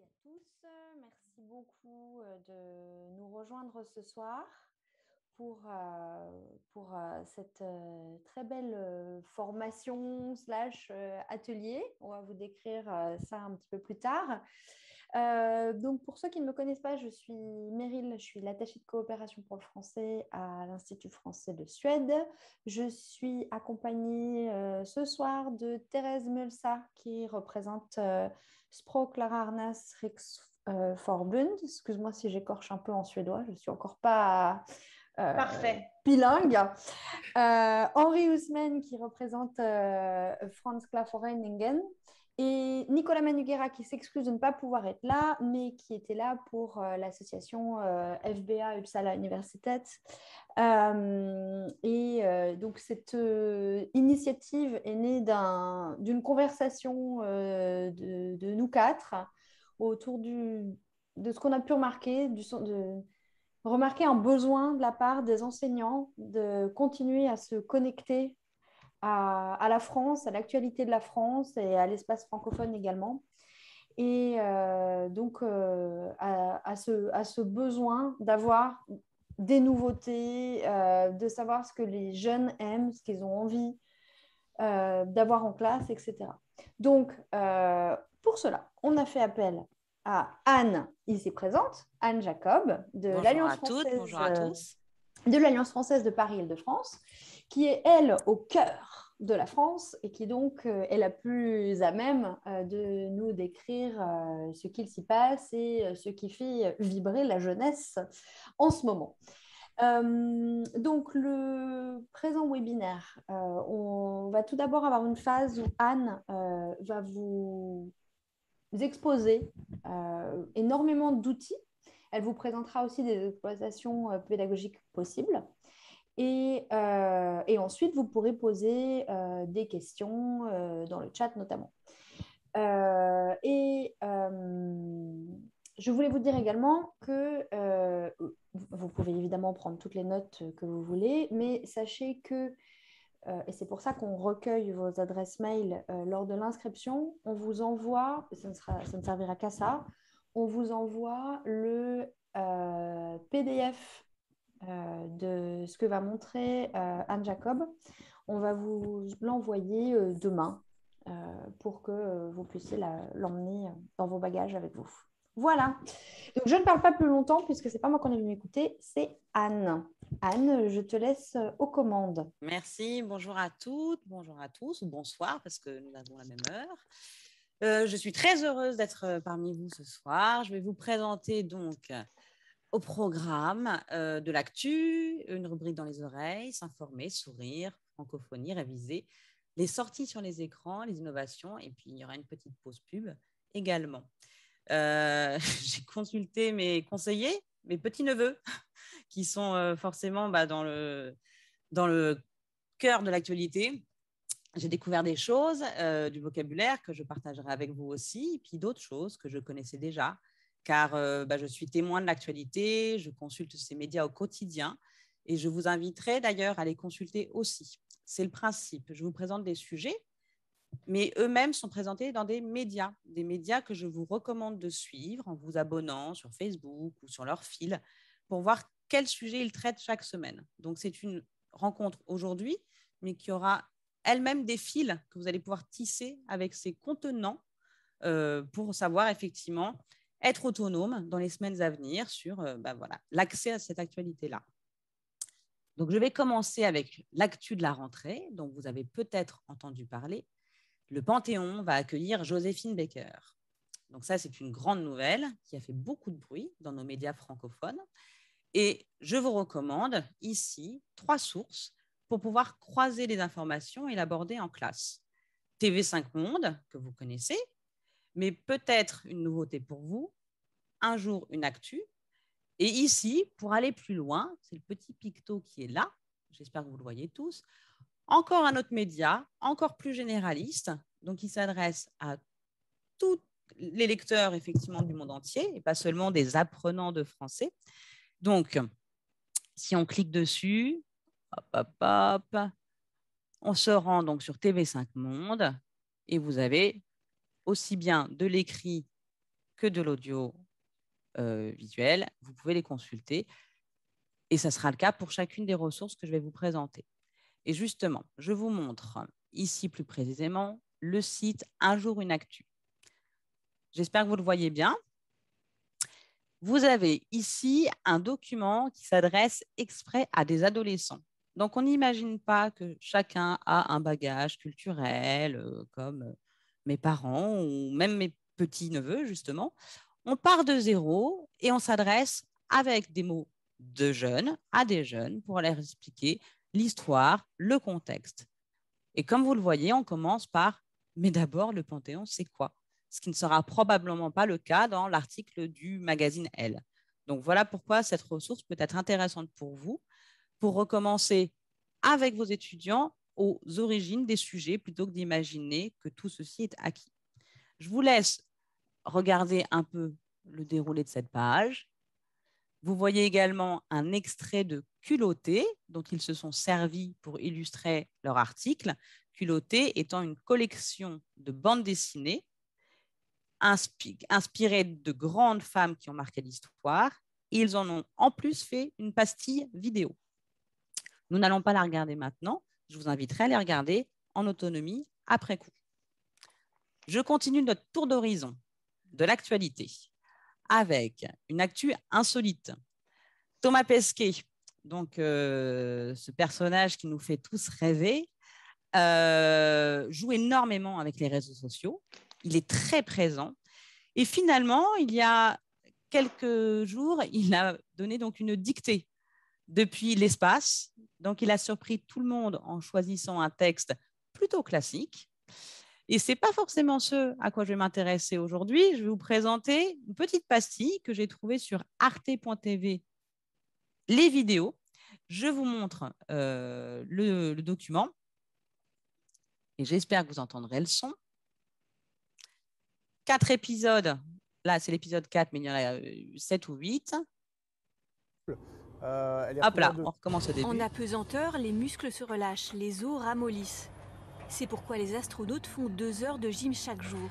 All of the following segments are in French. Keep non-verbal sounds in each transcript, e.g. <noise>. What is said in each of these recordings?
à tous. Merci beaucoup euh, de nous rejoindre ce soir pour, euh, pour euh, cette très belle formation slash atelier. On va vous décrire ça un petit peu plus tard. donc pour ceux qui ne me connaissent pas, je suis Meryl, je suis l'attachée de coopération pour le français à l'Institut français de Suède. Je suis accompagnée ce soir de Thérèse Mulsa qui représente Sproklararnas Riksforbund. Excuse-moi si j'écorche un peu en suédois, je ne suis encore pas euh, Parfait. bilingue. Euh, Henri Ousmen qui représente euh, Franz Klafforeningen. et Nicolas Manugera qui s'excuse de ne pas pouvoir être là, mais qui était là pour euh, l'association FBA Uppsala Universitet euh, et euh, donc cette euh, initiative est née d'une conversation de, nous quatre autour du, de ce qu'on a pu remarquer, du, de remarquer un besoin de la part des enseignants de continuer à se connecter à, à la France, à l'actualité de la France et à l'espace francophone également. Et donc à, à, ce, à ce besoin d'avoir des nouveautés, euh, de savoir ce que les jeunes aiment, ce qu'ils ont envie euh, d'avoir en classe, etc. Donc, euh, pour cela, on a fait appel à Anne, ici présente, Anne Jacob, de l'Alliance française. De l'Alliance française de Paris-Île-de-France, qui est, elle, au cœur de la France et qui donc euh, est la plus à même euh, de nous décrire euh, ce qu'il s'y passe et ce qui fait vibrer la jeunesse en ce moment. donc le présent webinaire, on va tout d'abord avoir une phase où Anne va vous exposer énormément d'outils. Elle vous présentera aussi des exploitations pédagogiques possibles. Euh, et, ensuite, vous pourrez poser euh, des questions euh, dans le chat notamment. et je voulais vous dire également que vous pouvez évidemment prendre toutes les notes que vous voulez, mais sachez que, et c'est pour ça qu'on recueille vos adresses mail lors de l'inscription, on vous envoie, ça ne servira qu'à ça, on vous envoie le PDF euh, de ce que va montrer euh, Anne Jacob. On va vous l'envoyer euh, demain pour que vous puissiez l'emmener dans vos bagages avec vous. Voilà. Donc, je ne parle pas plus longtemps puisque c'est pas moi qu'on est venu écouter, c'est Anne. Anne, je te laisse aux commandes. Merci. Bonjour à toutes, bonjour à tous, bonsoir parce que nous avons la même heure. je suis très heureuse d'être parmi vous ce soir. Je vais vous présenter donc au programme euh, de l'actu, une rubrique dans les oreilles, s'informer, sourire, francophonie, réviser, les sorties sur les écrans, les innovations, et puis il y aura une petite pause pub également. Euh, <laughs> j'ai consulté mes conseillers, mes petits-neveux, <laughs> qui sont euh, forcément bah, dans, le, dans le cœur de l'actualité. J'ai découvert des choses, du vocabulaire que je partagerai avec vous aussi, et puis d'autres choses que je connaissais déjà, car euh, bah, je suis témoin de l'actualité, je consulte ces médias au quotidien et je vous inviterai d'ailleurs à les consulter aussi. C'est le principe. Je vous présente des sujets, mais eux-mêmes sont présentés dans des médias, des médias que je vous recommande de suivre en vous abonnant sur Facebook ou sur leur fil pour voir quel sujet ils traitent chaque semaine. Donc c'est une rencontre aujourd'hui, mais qui aura elle-même des fils que vous allez pouvoir tisser avec ces contenants euh, pour savoir effectivement être autonome dans les semaines à venir sur euh, bah, voilà, l'accès à cette actualité-là. Donc, je vais commencer avec l'actu de la rentrée, dont vous avez peut-être entendu parler. Le Panthéon va accueillir Joséphine Baker. Donc ça, c'est une grande nouvelle qui a fait beaucoup de bruit dans nos médias francophones. Et je vous recommande ici trois sources pour pouvoir croiser les informations et l'aborder en classe. TV5 Monde, que vous connaissez, mais peut-être une nouveauté pour vous, un jour une actu. Et ici, pour aller plus loin, c'est le petit picto qui est là, j'espère que vous le voyez tous, encore un autre média, encore plus généraliste, donc il s'adresse à tous les lecteurs effectivement du monde entier et pas seulement des apprenants de français. Donc, si on clique dessus, on se rend donc sur TV5 Monde et vous avez aussi bien de l'écrit que de l'audio euh, visuel. Vous pouvez les consulter. Et ça sera le cas pour chacune des ressources que je vais vous présenter. Et justement, je vous montre ici plus précisément le site Un jour une actu. J'espère que vous le voyez bien. Vous avez ici un document qui s'adresse exprès à des adolescents. Donc, on n'imagine pas que chacun a un bagage culturel, euh, comme euh, mes parents ou même mes petits-neveux, justement, on part de zéro et on s'adresse avec des mots de jeunes à des jeunes pour leur expliquer l'histoire, le contexte. Et comme vous le voyez, on commence par mais d'abord, le Panthéon, c'est quoi Ce qui ne sera probablement pas le cas dans l'article du magazine Elle. Donc voilà pourquoi cette ressource peut être intéressante pour vous, pour recommencer avec vos étudiants aux origines des sujets plutôt que d'imaginer que tout ceci est acquis. Je vous laisse regarder un peu le déroulé de cette page. Vous voyez également un extrait de Culotté, dont ils se sont servis pour illustrer leur article. Culotté étant une collection de bandes dessinées inspirées de grandes femmes qui ont marqué l'histoire. Ils en ont en plus fait une pastille vidéo. Nous n'allons pas la regarder maintenant, je vous inviterai à les regarder en autonomie après coup. Je continue notre tour d'horizon de l'actualité avec une actu insolite. Thomas Pesquet, donc euh, ce personnage qui nous fait tous rêver, euh, joue énormément avec les réseaux sociaux. Il est très présent. Et finalement, il y a quelques jours, il a donné donc une dictée depuis l'espace. Donc, il a surpris tout le monde en choisissant un texte plutôt classique. Et ce n'est pas forcément ce à quoi je vais m'intéresser aujourd'hui. Je vais vous présenter une petite pastille que j'ai trouvée sur arte.tv, les vidéos. Je vous montre euh, le, document et j'espère que vous entendrez le son. Quatre épisodes, là c'est l'épisode 4, mais il y en a 7 euh, ou 8. Euh, Hop là, on recommence au début. En apesanteur, les muscles se relâchent, les os ramollissent. C'est pourquoi les astronautes font deux heures de gym chaque jour.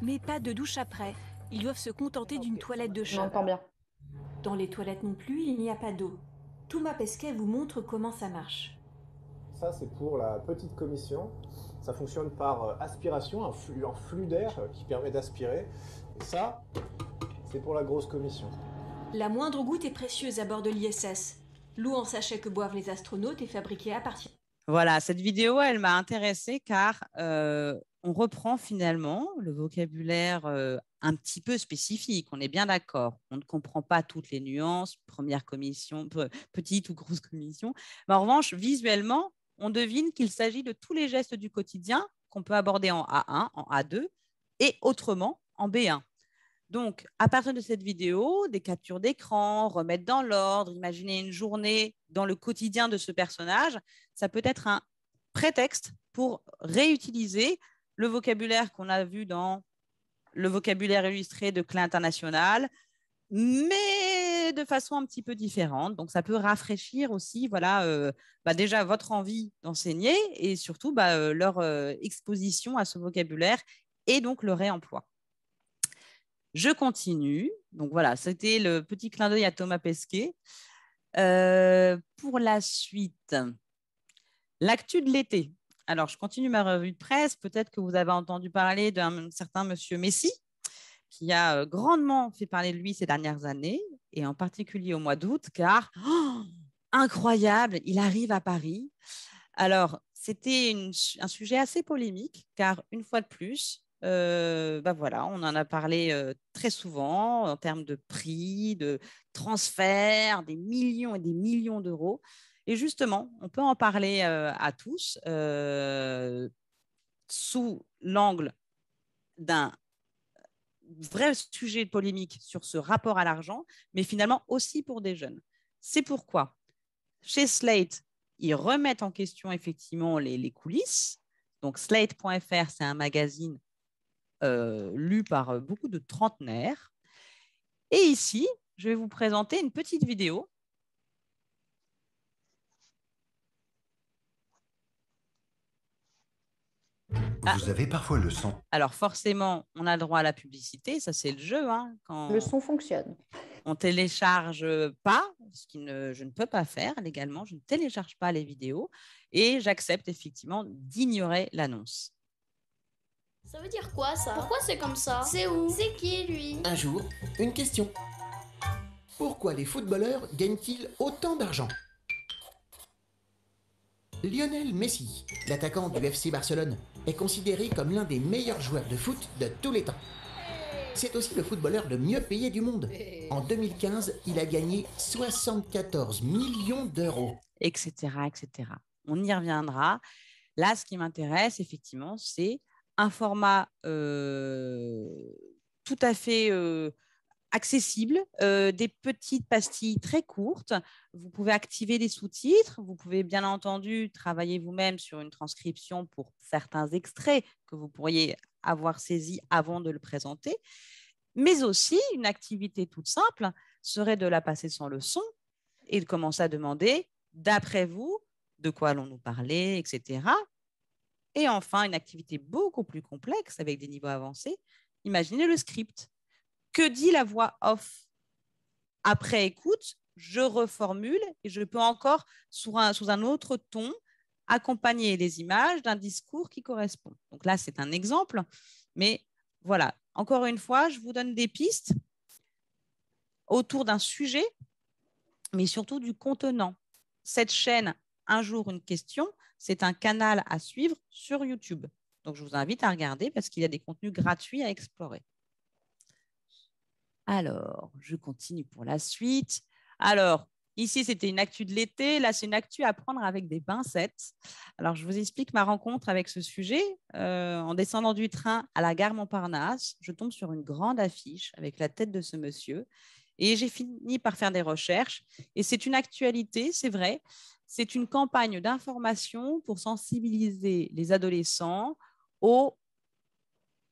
Mais pas de douche après. Ils doivent se contenter d'une toilette de chambre. J'entends bien. Dans les toilettes non plus, il n'y a pas d'eau. Thomas Pesquet vous montre comment ça marche. Ça, c'est pour la petite commission. Ça fonctionne par euh, aspiration, un flux, flux d'air euh, qui permet d'aspirer. Et ça, c'est pour la grosse commission. La moindre goutte est précieuse à bord de l'ISS. L'eau en sachet que boivent les astronautes est fabriquée à partir. Voilà, cette vidéo, elle m'a intéressée car euh, on reprend finalement le vocabulaire euh, un petit peu spécifique, on est bien d'accord. On ne comprend pas toutes les nuances, première commission, petite ou grosse commission. Mais en revanche, visuellement, on devine qu'il s'agit de tous les gestes du quotidien qu'on peut aborder en A1, en A2 et autrement en B1. Donc, à partir de cette vidéo, des captures d'écran, remettre dans l'ordre, imaginer une journée dans le quotidien de ce personnage, ça peut être un prétexte pour réutiliser le vocabulaire qu'on a vu dans le vocabulaire illustré de Clé International, mais de façon un petit peu différente. Donc, ça peut rafraîchir aussi, voilà, euh, bah, déjà votre envie d'enseigner et surtout bah, euh, leur euh, exposition à ce vocabulaire et donc le réemploi. Je continue. Donc voilà, c'était le petit clin d'œil à Thomas Pesquet. Euh, pour la suite, l'actu de l'été. Alors, je continue ma revue de presse. Peut-être que vous avez entendu parler d'un certain monsieur Messi, qui a euh, grandement fait parler de lui ces dernières années, et en particulier au mois d'août, car oh, incroyable, il arrive à Paris. Alors, c'était un sujet assez polémique, car une fois de plus, euh, bah voilà, on en a parlé euh, très souvent en termes de prix, de transferts, des millions et des millions d'euros. Et justement, on peut en parler euh, à tous sous l'angle d'un vrai sujet de polémique sur ce rapport à l'argent, mais finalement aussi pour des jeunes. C'est pourquoi, chez Slate, ils remettent en question effectivement les, les coulisses. Donc, slate.fr, c'est un magazine euh, lu par euh, beaucoup de trentenaires. Et ici, je vais vous présenter une petite vidéo. Ah. Vous avez parfois le son. Alors forcément, on a le droit à la publicité, ça c'est le jeu. Hein, quand le son fonctionne. On télécharge pas, ce que je ne peux pas faire légalement, je ne télécharge pas les vidéos et j'accepte effectivement d'ignorer l'annonce. Ça veut dire quoi ça Pourquoi c'est comme ça C'est où C'est qui lui Un jour, une question. Pourquoi les footballeurs gagnent-ils autant d'argent Lionel Messi, l'attaquant du FC Barcelone, est considéré comme l'un des meilleurs joueurs de foot de tous les temps. C'est aussi le footballeur le mieux payé du monde. En 2015, il a gagné 74 millions d'euros. Etc., etc. On y reviendra. Là, ce qui m'intéresse, effectivement, c'est un format euh, tout à fait euh, accessible, euh, des petites pastilles très courtes. Vous pouvez activer des sous-titres. Vous pouvez bien entendu travailler vous-même sur une transcription pour certains extraits que vous pourriez avoir saisis avant de le présenter. Mais aussi, une activité toute simple serait de la passer sans leçon son et de commencer à demander, d'après vous, de quoi allons-nous parler, etc. Et enfin, une activité beaucoup plus complexe avec des niveaux avancés. Imaginez le script. Que dit la voix off Après écoute, je reformule et je peux encore, sous un, autre ton, accompagner les images d'un discours qui correspond. Donc là, c'est un exemple, mais voilà, encore une fois, je vous donne des pistes autour d'un sujet, mais surtout du contenant. Cette chaîne, un jour une question, c'est un canal à suivre sur YouTube. Donc, je vous invite à regarder parce qu'il y a des contenus gratuits à explorer. Alors, je continue pour la suite. Alors, ici, c'était une actu de l'été. Là, c'est une actu à prendre avec des pincettes. Alors, je vous explique ma rencontre avec ce sujet. Euh, en descendant du train à la gare Montparnasse, je tombe sur une grande affiche avec la tête de ce monsieur. Et j'ai fini par faire des recherches. Et c'est une actualité, c'est vrai, c'est une campagne d'information pour sensibiliser les adolescents aux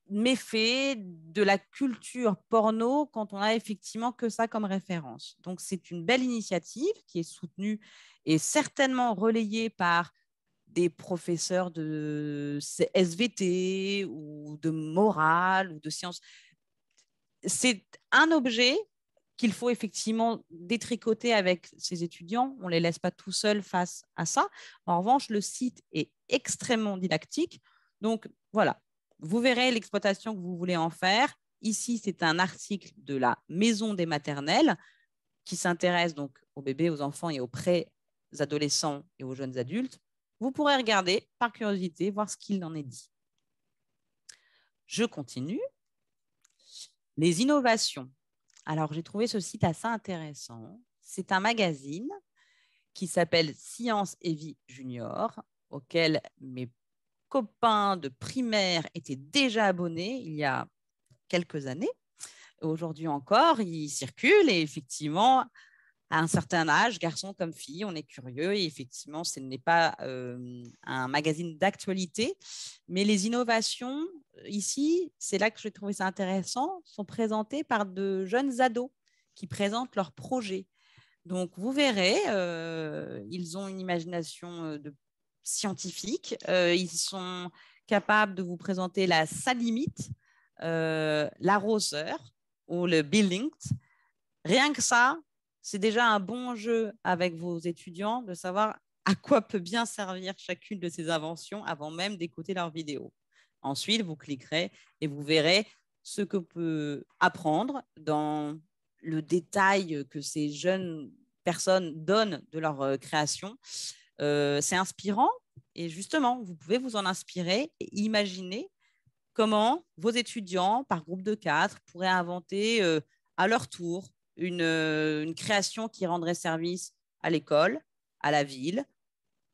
méfaits de la culture porno quand on a effectivement que ça comme référence. Donc c'est une belle initiative qui est soutenue et certainement relayée par des professeurs de SVT ou de morale ou de sciences. C'est un objet qu'il faut effectivement détricoter avec ses étudiants. On ne les laisse pas tout seuls face à ça. En revanche, le site est extrêmement didactique. Donc voilà, vous verrez l'exploitation que vous voulez en faire. Ici, c'est un article de la Maison des maternelles qui s'intéresse donc aux bébés, aux enfants et aux pré-adolescents et aux jeunes adultes. Vous pourrez regarder par curiosité, voir ce qu'il en est dit. Je continue. Les innovations alors, j'ai trouvé ce site assez intéressant. C'est un magazine qui s'appelle Science et Vie Junior, auquel mes copains de primaire étaient déjà abonnés il y a quelques années. Aujourd'hui encore, il circule et effectivement, à un certain âge, garçon comme fille, on est curieux et effectivement, ce n'est pas euh, un magazine d'actualité, mais les innovations, ici, c'est là que j'ai trouvé ça intéressant, sont présentées par de jeunes ados qui présentent leurs projets. Donc, vous verrez, euh, ils ont une imagination euh, de scientifique, ils sont capables de vous présenter la salimite, l'arroseur ou le building. Rien que ça, c'est déjà un bon jeu avec vos étudiants de savoir à quoi peut bien servir chacune de ces inventions avant même d'écouter leur vidéo. Ensuite, vous cliquerez et vous verrez ce que peut apprendre dans le détail que ces jeunes personnes donnent de leur euh, création. Euh, c'est inspirant et justement, vous pouvez vous en inspirer et imaginer comment vos étudiants par groupe de quatre pourraient inventer euh, à leur tour euh, une, création qui rendrait service à l'école, à la ville,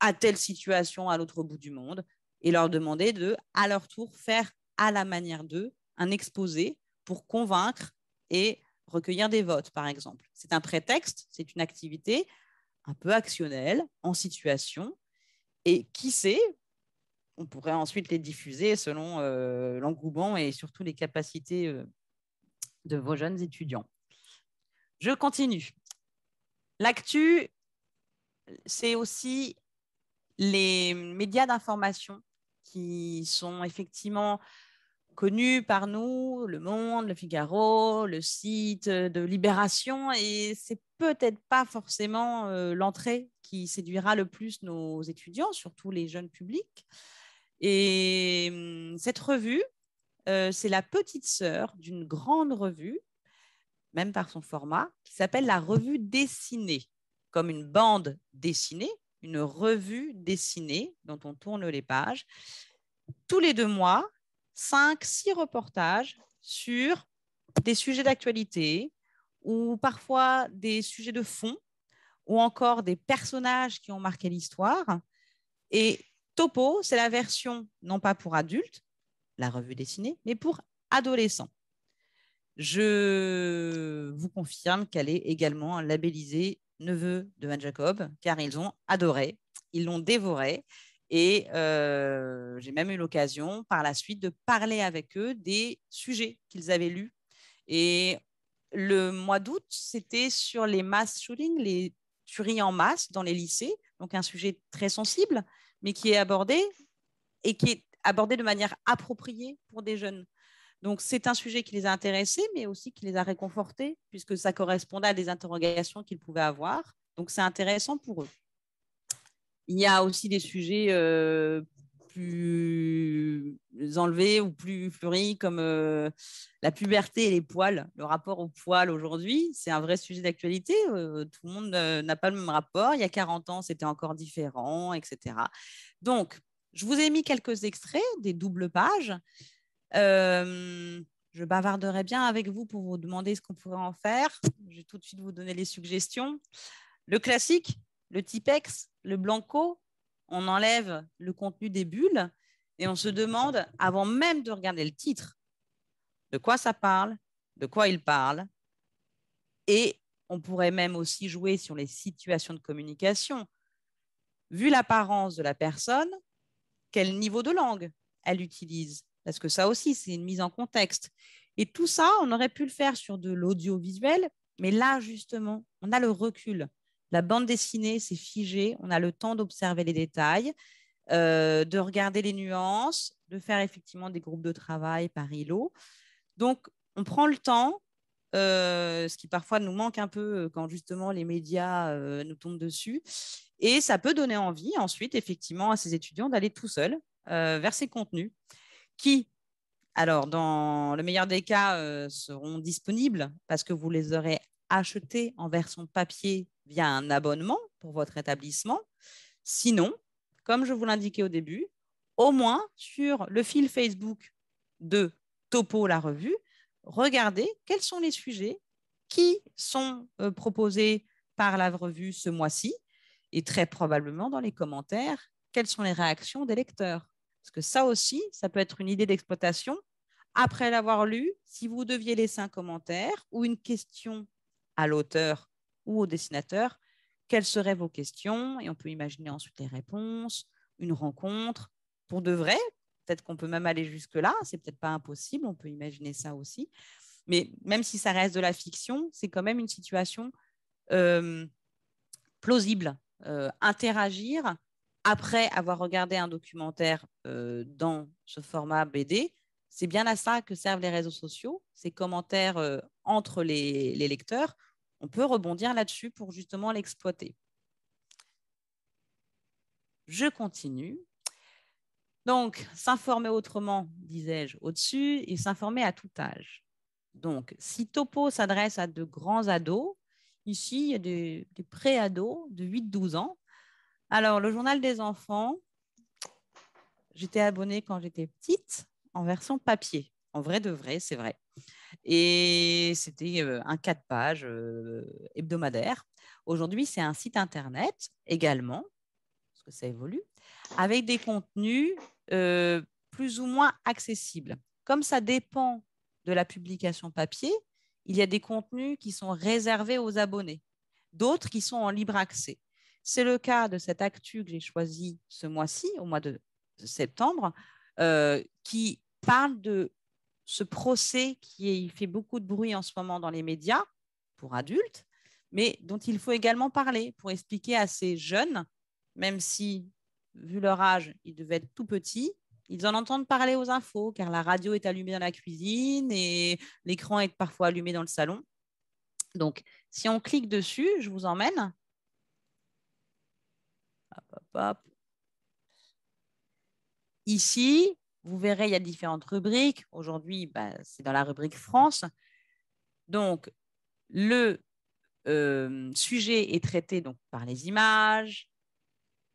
à telle situation à l'autre bout du monde, et leur demander de, à leur tour, faire à la manière d'eux un exposé pour convaincre et recueillir des votes, par exemple. C'est un prétexte, c'est une activité un peu actionnelle, en situation, et qui sait, on pourrait ensuite les diffuser selon euh, l'engouement et surtout les capacités euh, de vos jeunes étudiants. Je continue. L'actu, c'est aussi les médias d'information qui sont effectivement connus par nous, Le Monde, Le Figaro, le site de Libération, et c'est peut-être pas forcément euh, l'entrée qui séduira le plus nos étudiants, surtout les jeunes publics. Et hum, cette revue, euh, c'est la petite sœur d'une grande revue même par son format, qui s'appelle la revue dessinée, comme une bande dessinée, une revue dessinée dont on tourne les pages. Tous les deux mois, cinq, six reportages sur des sujets d'actualité ou parfois des sujets de fond ou encore des personnages qui ont marqué l'histoire. Et Topo, c'est la version non pas pour adultes, la revue dessinée, mais pour adolescents. Je vous confirme qu'elle est également labellisée neveu de Van Jacob, car ils ont adoré, ils l'ont dévoré. Et euh, j'ai même eu l'occasion par la suite de parler avec eux des sujets qu'ils avaient lus. Et le mois d'août, c'était sur les mass shootings, les tueries en masse dans les lycées, donc un sujet très sensible, mais qui est abordé et qui est abordé de manière appropriée pour des jeunes. Donc, c'est un sujet qui les a intéressés, mais aussi qui les a réconfortés, puisque ça correspondait à des interrogations qu'ils pouvaient avoir. Donc, c'est intéressant pour eux. Il y a aussi des sujets euh, plus enlevés ou plus fleuris, comme euh, la puberté et les poils. Le rapport aux poils aujourd'hui, c'est un vrai sujet d'actualité. Euh, tout le monde n'a pas le même rapport. Il y a 40 ans, c'était encore différent, etc. Donc, je vous ai mis quelques extraits des doubles pages euh, je bavarderai bien avec vous pour vous demander ce qu'on pourrait en faire. Je vais tout de suite vous donner les suggestions. Le classique, le Tipex, le Blanco, on enlève le contenu des bulles et on se demande, avant même de regarder le titre, de quoi ça parle, de quoi il parle. Et on pourrait même aussi jouer sur les situations de communication. Vu l'apparence de la personne, quel niveau de langue elle utilise parce que ça aussi, c'est une mise en contexte. Et tout ça, on aurait pu le faire sur de l'audiovisuel, mais là, justement, on a le recul. La bande dessinée, c'est figé, on a le temps d'observer les détails, euh, de regarder les nuances, de faire effectivement des groupes de travail par îlot. Donc, on prend le temps, euh, ce qui parfois nous manque un peu euh, quand justement les médias nous tombent dessus. Et ça peut donner envie ensuite, effectivement, à ces étudiants d'aller tout seuls vers ces contenus qui, alors dans le meilleur des cas, euh, seront disponibles parce que vous les aurez achetés en version papier via un abonnement pour votre établissement. Sinon, comme je vous l'indiquais au début, au moins sur le fil Facebook de Topo la revue, regardez quels sont les sujets qui sont euh, proposés par la revue ce mois-ci et très probablement dans les commentaires, quelles sont les réactions des lecteurs. Parce que ça aussi, ça peut être une idée d'exploitation. Après l'avoir lu, si vous deviez laisser un commentaire ou une question à l'auteur ou au dessinateur, quelles seraient vos questions Et on peut imaginer ensuite les réponses, une rencontre pour de vrai. Peut-être qu'on peut même aller jusque-là, c'est peut-être pas impossible, on peut imaginer ça aussi. Mais même si ça reste de la fiction, c'est quand même une situation euh, plausible. Euh, interagir après avoir regardé un documentaire euh, dans ce format BD, c'est bien à ça que servent les réseaux sociaux, ces commentaires euh, entre les, lecteurs. On peut rebondir là-dessus pour justement l'exploiter. Je continue. Donc, s'informer autrement, disais-je au-dessus, et s'informer à tout âge. Donc, si Topo s'adresse à de grands ados, ici, il y a des, des pré-ados de 8-12 ans alors, le journal des enfants, j'étais abonnée quand j'étais petite en version papier. En vrai de vrai, c'est vrai. Et c'était euh, un quatre pages euh, hebdomadaire. Aujourd'hui, c'est un site internet également, parce que ça évolue, avec des contenus euh, plus ou moins accessibles. Comme ça dépend de la publication papier, il y a des contenus qui sont réservés aux abonnés, d'autres qui sont en libre accès. C'est le cas de cette actu que j'ai choisi ce mois-ci, au mois de septembre, euh, qui parle de ce procès qui fait beaucoup de bruit en ce moment dans les médias pour adultes, mais dont il faut également parler pour expliquer à ces jeunes, même si, vu leur âge, ils devaient être tout petits, ils en entendent parler aux infos, car la radio est allumée dans la cuisine et l'écran est parfois allumé dans le salon. Donc, si on clique dessus, je vous emmène Ici, vous verrez, il y a différentes rubriques. Aujourd'hui, bah, c'est dans la rubrique France. Donc, le euh, sujet est traité donc, par les images,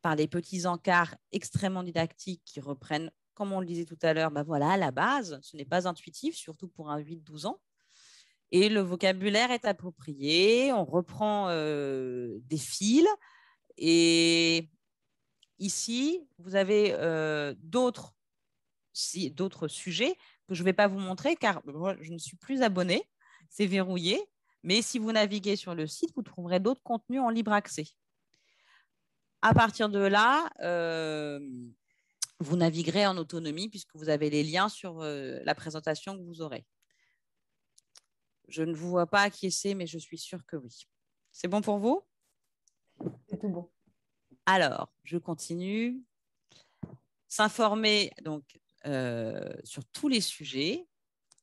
par les petits encarts extrêmement didactiques qui reprennent, comme on le disait tout à l'heure, bah, voilà, la base, ce n'est pas intuitif, surtout pour un 8-12 ans. Et le vocabulaire est approprié, on reprend euh, des fils, et ici, vous avez euh, d'autres sujets que je ne vais pas vous montrer car je ne suis plus abonnée, c'est verrouillé. Mais si vous naviguez sur le site, vous trouverez d'autres contenus en libre accès. À partir de là, euh, vous naviguerez en autonomie puisque vous avez les liens sur euh, la présentation que vous aurez. Je ne vous vois pas acquiescer, mais je suis sûre que oui. C'est bon pour vous c'est tout bon. Alors, je continue. S'informer donc euh, sur tous les sujets.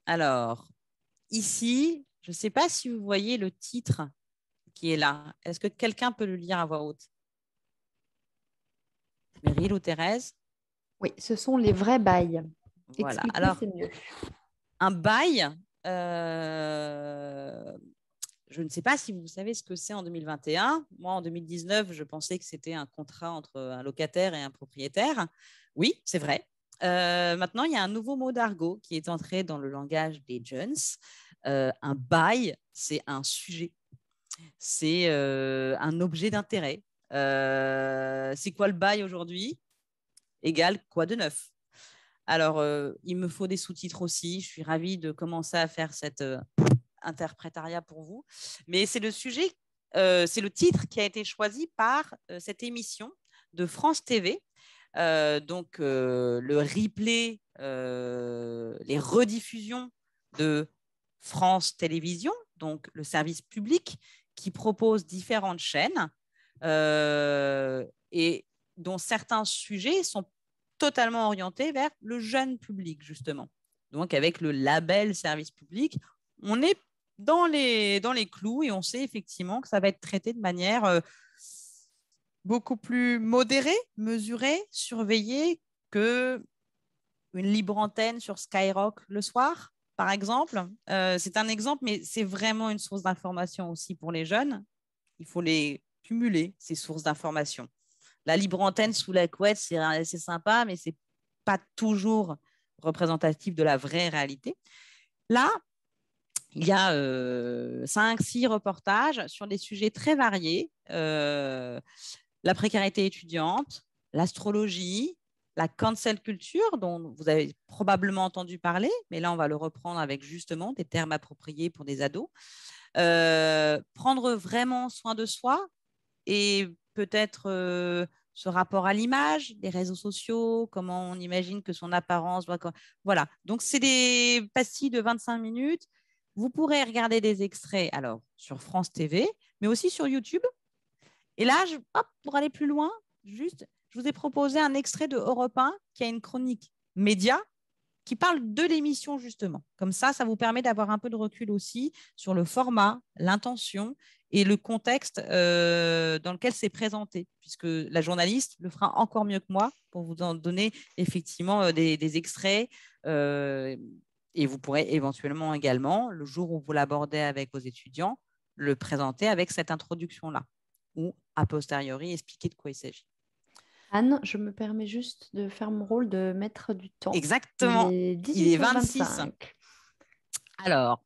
Alors, ici, je ne sais pas si vous voyez le titre qui est là. Est-ce que quelqu'un peut le lire à voix haute Meryl ou Thérèse Oui, ce sont les vrais bails. Voilà. Alors, un bail, euh, je ne sais pas si vous savez ce que c'est en 2021. Moi, en 2019, je pensais que c'était un contrat entre un locataire et un propriétaire. Oui, c'est vrai. Euh, maintenant, il y a un nouveau mot d'argot qui est entré dans le langage des jeunes. Euh, un bail, c'est un sujet. C'est euh, un objet d'intérêt. c'est quoi le bail aujourd'hui Égal quoi de neuf Alors, il me faut des sous-titres aussi. Je suis ravie de commencer à faire cette interprétariat pour vous. Mais c'est le sujet, euh, c'est le titre qui a été choisi par euh, cette émission de France TV. Euh, donc, le replay, les rediffusions de France Télévisions, donc le service public qui propose différentes chaînes et dont certains sujets sont totalement orientés vers le jeune public, justement. Donc, avec le label service public, on est dans les, dans les clous et on sait effectivement que ça va être traité de manière euh, beaucoup plus modérée, mesurée, surveillée que une libre antenne sur Skyrock le soir, par exemple. Euh, c'est un exemple, mais c'est vraiment une source d'information aussi pour les jeunes. Il faut les cumuler, ces sources d'information. La libre antenne sous la couette, c'est sympa, mais c'est pas toujours représentatif de la vraie réalité. Là, il y a cinq, six reportages sur des sujets très variés la précarité étudiante, l'astrologie, la cancel culture, dont vous avez probablement entendu parler, mais là on va le reprendre avec justement des termes appropriés pour des ados. prendre vraiment soin de soi et peut-être ce rapport à l'image, les réseaux sociaux, comment on imagine que son apparence doit. Voilà. Donc, c'est des pastilles de 25 minutes vous pourrez regarder des extraits alors sur France TV, mais aussi sur YouTube. Et là, pour aller plus loin, juste, je vous ai proposé un extrait de Europe 1 qui a une chronique média qui parle de l'émission justement. Comme ça, ça vous permet d'avoir un peu de recul aussi sur le format, l'intention et le contexte euh, dans lequel c'est présenté, puisque la journaliste le fera encore mieux que moi pour vous en donner effectivement euh, des, extraits euh, et vous pourrez éventuellement également, le jour où vous l'abordez avec vos étudiants, le présenter avec cette introduction-là, ou a posteriori expliquer de quoi il s'agit. Anne, je me permets juste de faire mon rôle de maître du temps. Exactement. Il est, 26. Alors,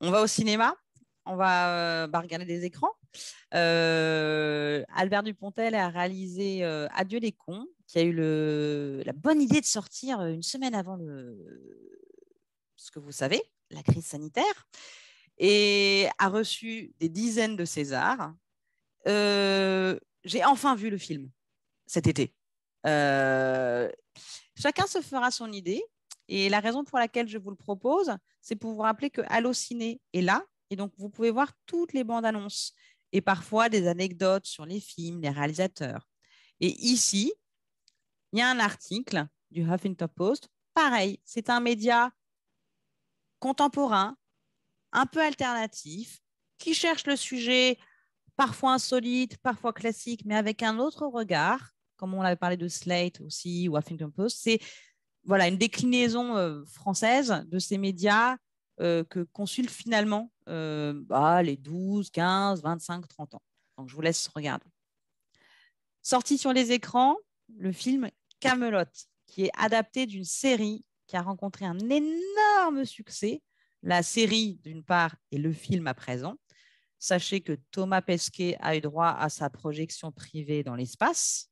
on va au cinéma, on va, euh, bah, regarder des écrans. Euh, Albert Dupontel a réalisé euh, Adieu les cons, qui a eu la bonne idée de sortir une semaine avant le, ce que vous savez, la crise sanitaire, et a reçu des dizaines de Césars. Euh, j'ai enfin vu le film cet été. Euh, chacun se fera son idée. Et la raison pour laquelle je vous le propose, c'est pour vous rappeler que Allociné est là. Et donc, vous pouvez voir toutes les bandes annonces et parfois des anecdotes sur les films, les réalisateurs. Et ici, il y a un article du Huffington Post. Pareil, c'est un média contemporain, un peu alternatif, qui cherche le sujet parfois insolite, parfois classique, mais avec un autre regard, comme on l'avait parlé de Slate aussi ou Huffington Post. C'est voilà, une déclinaison euh, française de ces médias euh, que consultent finalement euh, bah, les 12, 15, 25, 30 ans. Donc je vous laisse regarder. Sorti sur les écrans, le film Camelot, qui est adapté d'une série qui a rencontré un énorme succès, la série d'une part et le film à présent. Sachez que Thomas Pesquet a eu droit à sa projection privée dans l'espace,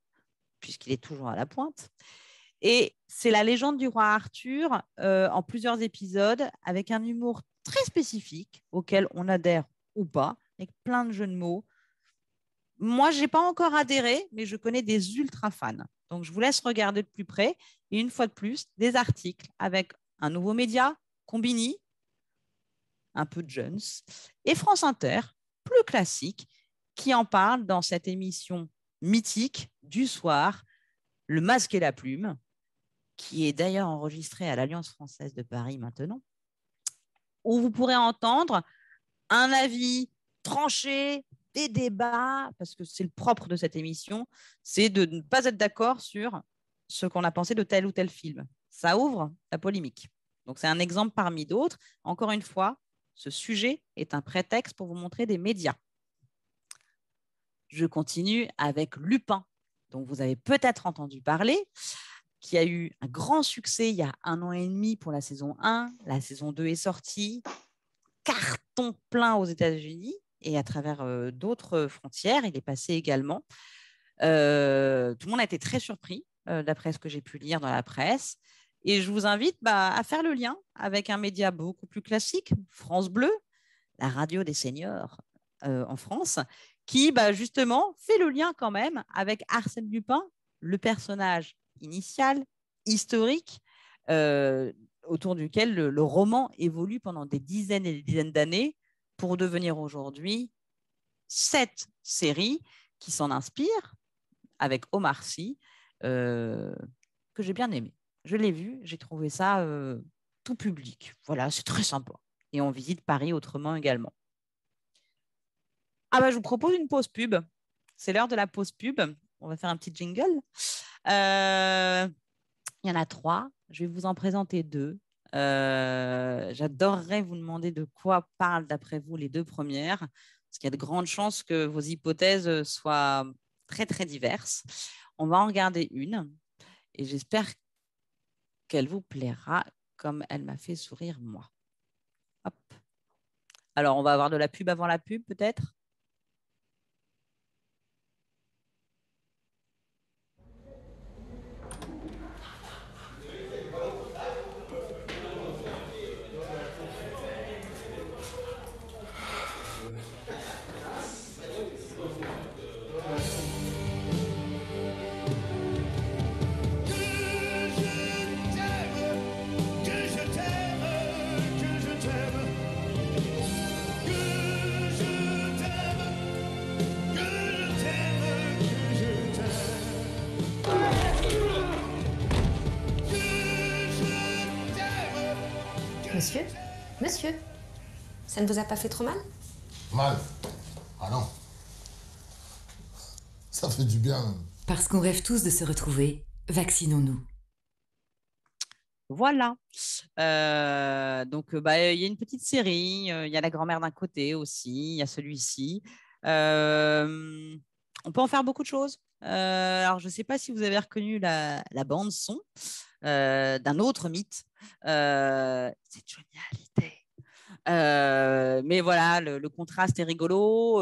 puisqu'il est toujours à la pointe. Et c'est la légende du roi Arthur euh, en plusieurs épisodes, avec un humour très spécifique auquel on adhère ou pas, avec plein de jeux de mots. Moi, je n'ai pas encore adhéré, mais je connais des ultra fans. Donc, je vous laisse regarder de plus près. Et une fois de plus, des articles avec un nouveau média, Combini, un peu de Jones, et France Inter, plus classique, qui en parle dans cette émission mythique du soir, Le masque et la plume, qui est d'ailleurs enregistrée à l'Alliance française de Paris maintenant, où vous pourrez entendre un avis tranché, des débats, parce que c'est le propre de cette émission, c'est de ne pas être d'accord sur ce qu'on a pensé de tel ou tel film. Ça ouvre la polémique. Donc c'est un exemple parmi d'autres. Encore une fois, ce sujet est un prétexte pour vous montrer des médias. Je continue avec Lupin, dont vous avez peut-être entendu parler, qui a eu un grand succès il y a un an et demi pour la saison 1. La saison 2 est sortie, carton plein aux États-Unis et à travers d'autres frontières. Il est passé également. tout le monde a été très surpris, d'après ce que j'ai pu lire dans la presse. Et je vous invite bah, à faire le lien avec un média beaucoup plus classique, France Bleu, la radio des seniors en France, qui bah, justement fait le lien quand même avec Arsène Lupin, le personnage initial, historique, autour duquel le, roman évolue pendant des dizaines et des dizaines d'années, pour devenir aujourd'hui cette série qui s'en inspire avec Omar Sy, euh, que j'ai bien aimé. Je l'ai vu, j'ai trouvé ça euh, tout public. Voilà, c'est très sympa. Et on visite Paris autrement également. Ah bah, je vous propose une pause pub. C'est l'heure de la pause pub. On va faire un petit jingle. Euh, il y en a trois. Je vais vous en présenter deux. Euh, j'adorerais vous demander de quoi parlent d'après vous les deux premières, parce qu'il y a de grandes chances que vos hypothèses soient très très diverses. On va en regarder une et j'espère qu'elle vous plaira comme elle m'a fait sourire moi. Hop. Alors, on va avoir de la pub avant la pub peut-être Monsieur Monsieur Ça ne vous a pas fait trop mal Mal Ah non. Ça fait du bien. Parce qu'on rêve tous de se retrouver, vaccinons-nous. Voilà. Euh, donc, euh, bah, il y a une petite série. Euh, il y a la grand-mère d'un côté aussi. Il y a celui-ci. on peut en faire beaucoup de choses. Euh, alors, je ne sais pas si vous avez reconnu la, bande son euh, d'un autre mythe. Euh, c'est génialité. Euh, mais voilà, le, le, contraste est rigolo.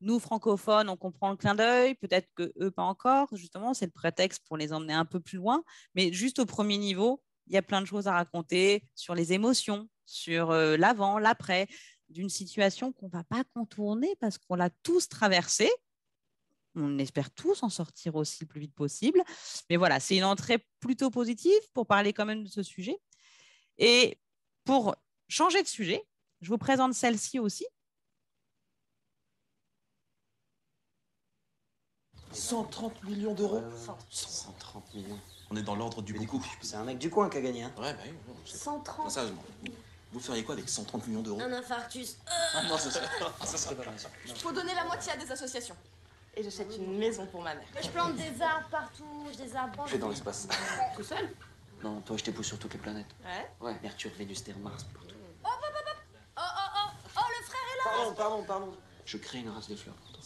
nous, francophones, on comprend le clin d'œil. Peut-être que eux, pas encore. Justement, c'est le prétexte pour les emmener un peu plus loin. Mais juste au premier niveau, il y a plein de choses à raconter sur les émotions, sur l'avant, l'après, d'une situation qu'on ne va pas contourner parce qu'on l'a tous traversée on espère tous en sortir aussi le plus vite possible. Mais voilà, c'est une entrée plutôt positive pour parler quand même de ce sujet. Et pour changer de sujet, je vous présente celle-ci aussi. – 130 millions d'euros 130 euh, millions. On est dans l'ordre du beaucoup. C'est un mec du coin qui a gagné. Hein. Bah oui. 130. vous feriez quoi avec 130 millions d'euros Un infarctus. Ah, non, ça serait, ça pas Faut donner la moitié à des associations et j'achète une maison pour ma mère. Je plante des arbres partout, des arbres. Je vais dans l'espace. Tout seul Non, toi je t'épouse sur toutes les planètes. Ouais Ouais, Mercure, Vénus, Terre, Mars, partout. Oh, hop, hop, hop, hop Oh, oh, oh Oh, le frère est là Pardon, pardon, pardon. Je crée une race de fleurs pour toi.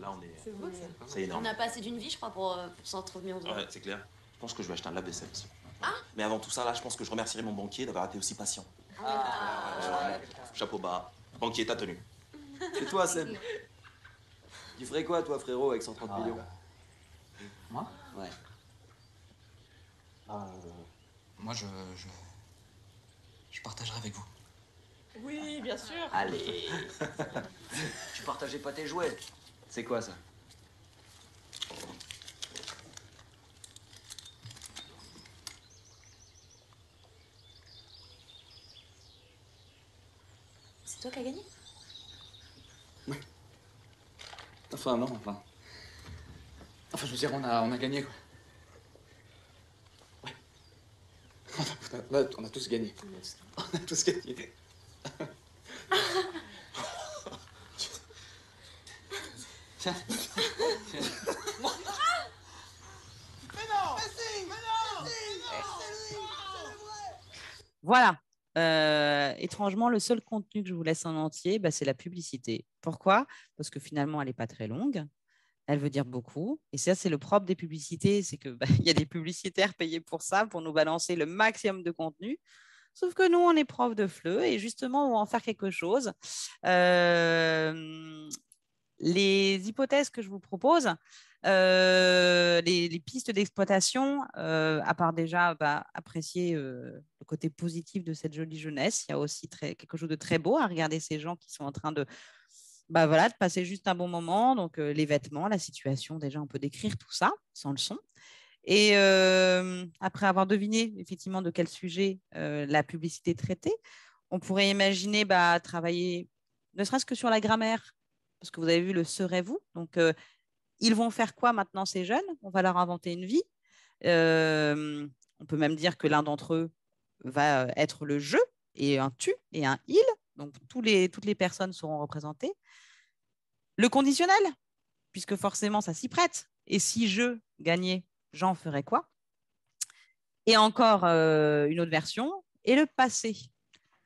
Là, on est. C'est beau, ça. C'est énorme. On a passé d'une vie, je crois, pour, euh, s'en trouver s'entretenir aux Ouais, c'est clair. Je pense que je vais acheter un lab aussi. Ah Mais avant tout ça, là, je pense que je remercierai mon banquier d'avoir été aussi patient. Ah, Chapeau bas. Banquier, ta tenu. C'est toi, Seb. <laughs> Tu ferais quoi, toi, frérot, avec 130 ah, millions bah. Moi Ouais. Euh, moi, je, je, je. partagerai avec vous. Oui, bien sûr Allez <laughs> Tu partageais pas tes jouets C'est quoi ça C'est toi qui as gagné Enfin, non, enfin... Enfin, je veux dire, on a, on a gagné, quoi. Ouais. On a, tous gagné. on a tous gagné. On a tous gagné. Voilà. Euh, étrangement, le seul contenu que je vous laisse en entier, bah, c'est la publicité. Pourquoi Parce que finalement, elle n'est pas très longue. Elle veut dire beaucoup. Et ça, c'est le propre des publicités. C'est qu'il bah, <laughs> y a des publicitaires payés pour ça, pour nous balancer le maximum de contenu. Sauf que nous, on est prof de FLE et justement, on va en faire quelque chose. Euh, les hypothèses que je vous propose, euh, les, pistes d'exploitation, euh, à part déjà bah, apprécier euh, le côté positif de cette jolie jeunesse, il y a aussi très, quelque chose de très beau à regarder ces gens qui sont en train de bah voilà, de passer juste un bon moment. Donc, les vêtements, la situation, déjà, on peut décrire tout ça sans le son. Et après avoir deviné effectivement de quel sujet la publicité traitait, on pourrait imaginer bah, travailler ne serait-ce que sur la grammaire, parce que vous avez vu le serez-vous. Ils vont faire quoi maintenant ces jeunes On va leur inventer une vie. Euh, on peut même dire que l'un d'entre eux va euh, être le je et un tu et un il. Donc les, toutes les personnes seront représentées. Le conditionnel, puisque forcément ça s'y prête. Et si je gagnais, j'en ferais quoi Et encore euh, une autre version. Et le passé.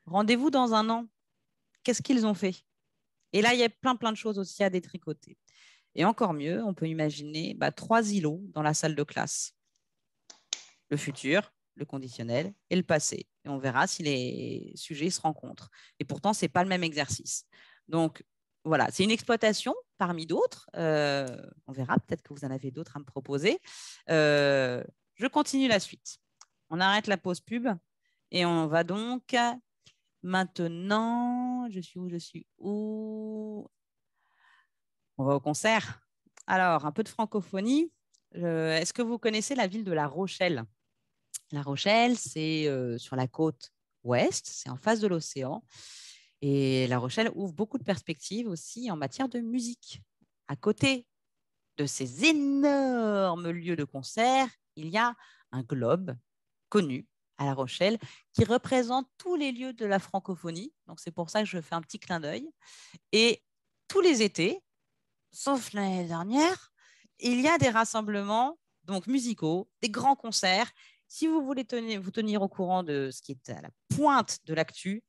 Rendez-vous dans un an. Qu'est-ce qu'ils ont fait Et là, il y a plein plein de choses aussi à détricoter. Et encore mieux, on peut imaginer bah, trois îlots dans la salle de classe. Le futur, le conditionnel et le passé. Et on verra si les sujets se rencontrent. Et pourtant, ce n'est pas le même exercice. Donc, voilà, c'est une exploitation parmi d'autres. Euh, on verra, peut-être que vous en avez d'autres à me proposer. Euh, je continue la suite. On arrête la pause pub et on va donc maintenant, je suis où, je suis où on va au concert. Alors, un peu de francophonie. Est-ce que vous connaissez la ville de La Rochelle La Rochelle, c'est euh, sur la côte ouest, c'est en face de l'océan. Et La Rochelle ouvre beaucoup de perspectives aussi en matière de musique. À côté de ces énormes lieux de concert, il y a un globe connu à La Rochelle, qui représente tous les lieux de la francophonie. Donc c'est pour ça que je fais un petit clin d'œil. Et tous les étés, sauf l'année dernière, il y a des rassemblements donc musicaux, des grands concerts. Si vous voulez vous tenir au courant de ce qui est à la pointe de l'actu,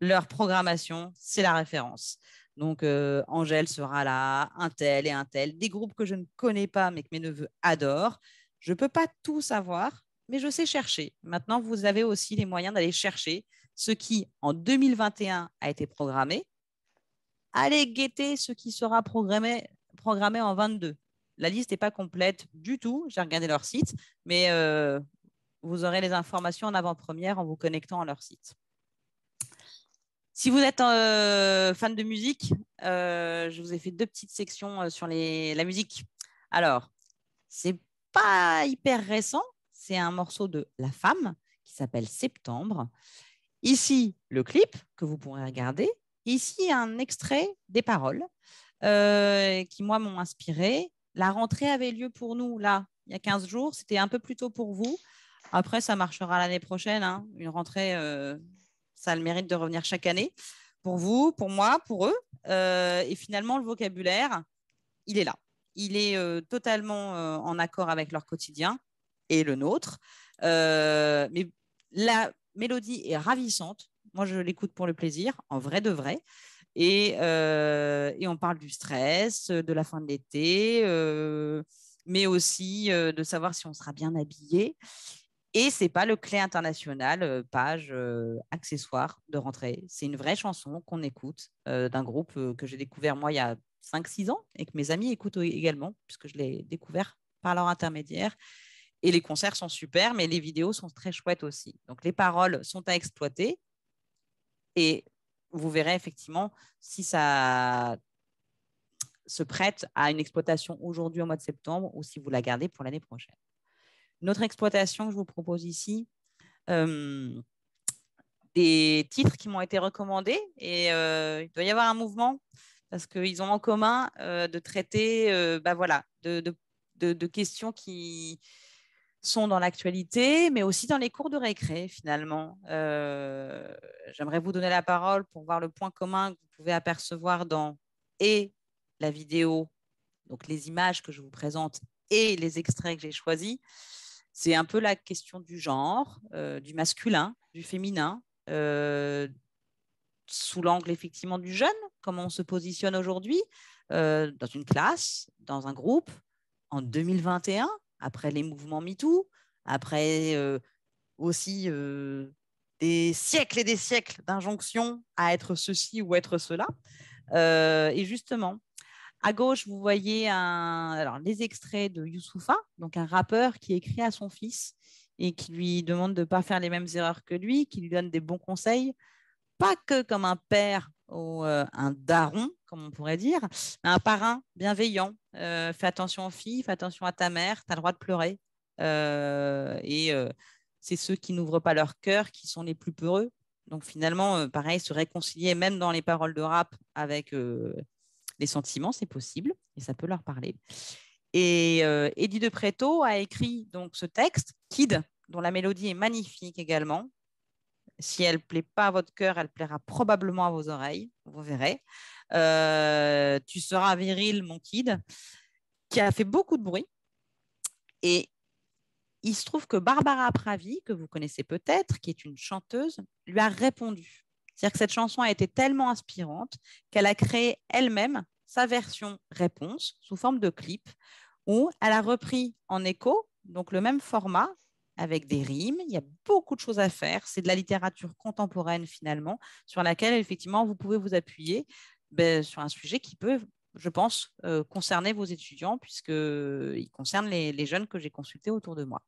leur programmation, c'est la référence. Donc, euh, Angèle sera là, un tel et un tel, des groupes que je ne connais pas, mais que mes neveux adorent. Je ne peux pas tout savoir, mais je sais chercher. Maintenant, vous avez aussi les moyens d'aller chercher ce qui, en 2021, a été programmé, allez guetter ce qui sera programmé, en 22. La liste n'est pas complète du tout. J'ai regardé leur site, mais euh, vous aurez les informations en avant-première en vous connectant à leur site. Si vous êtes euh, fan de musique, euh, je vous ai fait deux petites sections sur la musique. Alors, c'est pas hyper récent. C'est un morceau de La Femme qui s'appelle Septembre. Ici, le clip que vous pourrez regarder ici, un extrait des paroles euh, qui, moi, m'ont inspiré. La rentrée avait lieu pour nous, là, il y a 15 jours. C'était un peu plus tôt pour vous. Après, ça marchera l'année prochaine. Hein. Une rentrée, euh, ça a le mérite de revenir chaque année. Pour vous, pour moi, pour eux. Euh, et finalement, le vocabulaire, il est là. Il est totalement en accord avec leur quotidien et le nôtre. mais la mélodie est ravissante. Moi, je l'écoute pour le plaisir, en vrai de vrai. Et, euh, on parle du stress, euh, de la fin de l'été, euh, mais aussi de savoir si on sera bien habillé. Et c'est pas le clé international, page accessoire de rentrée. C'est une vraie chanson qu'on écoute d'un groupe que j'ai découvert moi il y a 5-6 ans et que mes amis écoutent également, puisque je l'ai découvert par leur intermédiaire. Et les concerts sont super, mais les vidéos sont très chouettes aussi. Donc les paroles sont à exploiter, et vous verrez effectivement si ça se prête à une exploitation aujourd'hui au mois de septembre ou si vous la gardez pour l'année prochaine. autre exploitation que je vous propose ici, euh, des titres qui m'ont été recommandés et euh, il doit y avoir un mouvement parce qu'ils ont en commun euh, de traiter bah voilà, de questions qui, sont dans l'actualité, mais aussi dans les cours de récré, finalement. Euh, j'aimerais vous donner la parole pour voir le point commun que vous pouvez apercevoir dans et la vidéo, donc les images que je vous présente et les extraits que j'ai choisis. C'est un peu la question du genre, euh, du masculin, du féminin, euh, sous l'angle effectivement du jeune, comment on se positionne aujourd'hui dans une classe, dans un groupe, en 2021 après les mouvements MeToo, après euh, aussi euh, des siècles et des siècles d'injonctions à être ceci ou être cela. Euh, et justement, à gauche, vous voyez alors, les extraits de Youssoufa, donc un rappeur qui écrit à son fils et qui lui demande de ne pas faire les mêmes erreurs que lui, qui lui donne des bons conseils, pas que comme un père ou euh, un daron, comme on pourrait dire, un parrain bienveillant. Euh, fais attention aux filles, fais attention à ta mère, tu as le droit de pleurer. Euh, et c'est ceux qui n'ouvrent pas leur cœur qui sont les plus peureux. Donc finalement, pareil, se réconcilier même dans les paroles de rap avec les sentiments, c'est possible et ça peut leur parler. Et Eddie de préto a écrit donc ce texte, Kid, dont la mélodie est magnifique également, si elle ne plaît pas à votre cœur, elle plaira probablement à vos oreilles, vous verrez. Euh, tu seras viril, mon kid, qui a fait beaucoup de bruit. Et il se trouve que Barbara Pravi, que vous connaissez peut-être, qui est une chanteuse, lui a répondu. C'est-à-dire que cette chanson a été tellement inspirante qu'elle a créé elle-même sa version réponse sous forme de clip où elle a repris en écho, donc le même format, avec des rimes. Il y a beaucoup de choses à faire. C'est de la littérature contemporaine finalement, sur laquelle effectivement vous pouvez vous appuyer ben, sur un sujet qui peut, je pense, euh, concerner vos étudiants, puisqu'il euh, concerne les, jeunes que j'ai consultés autour de moi.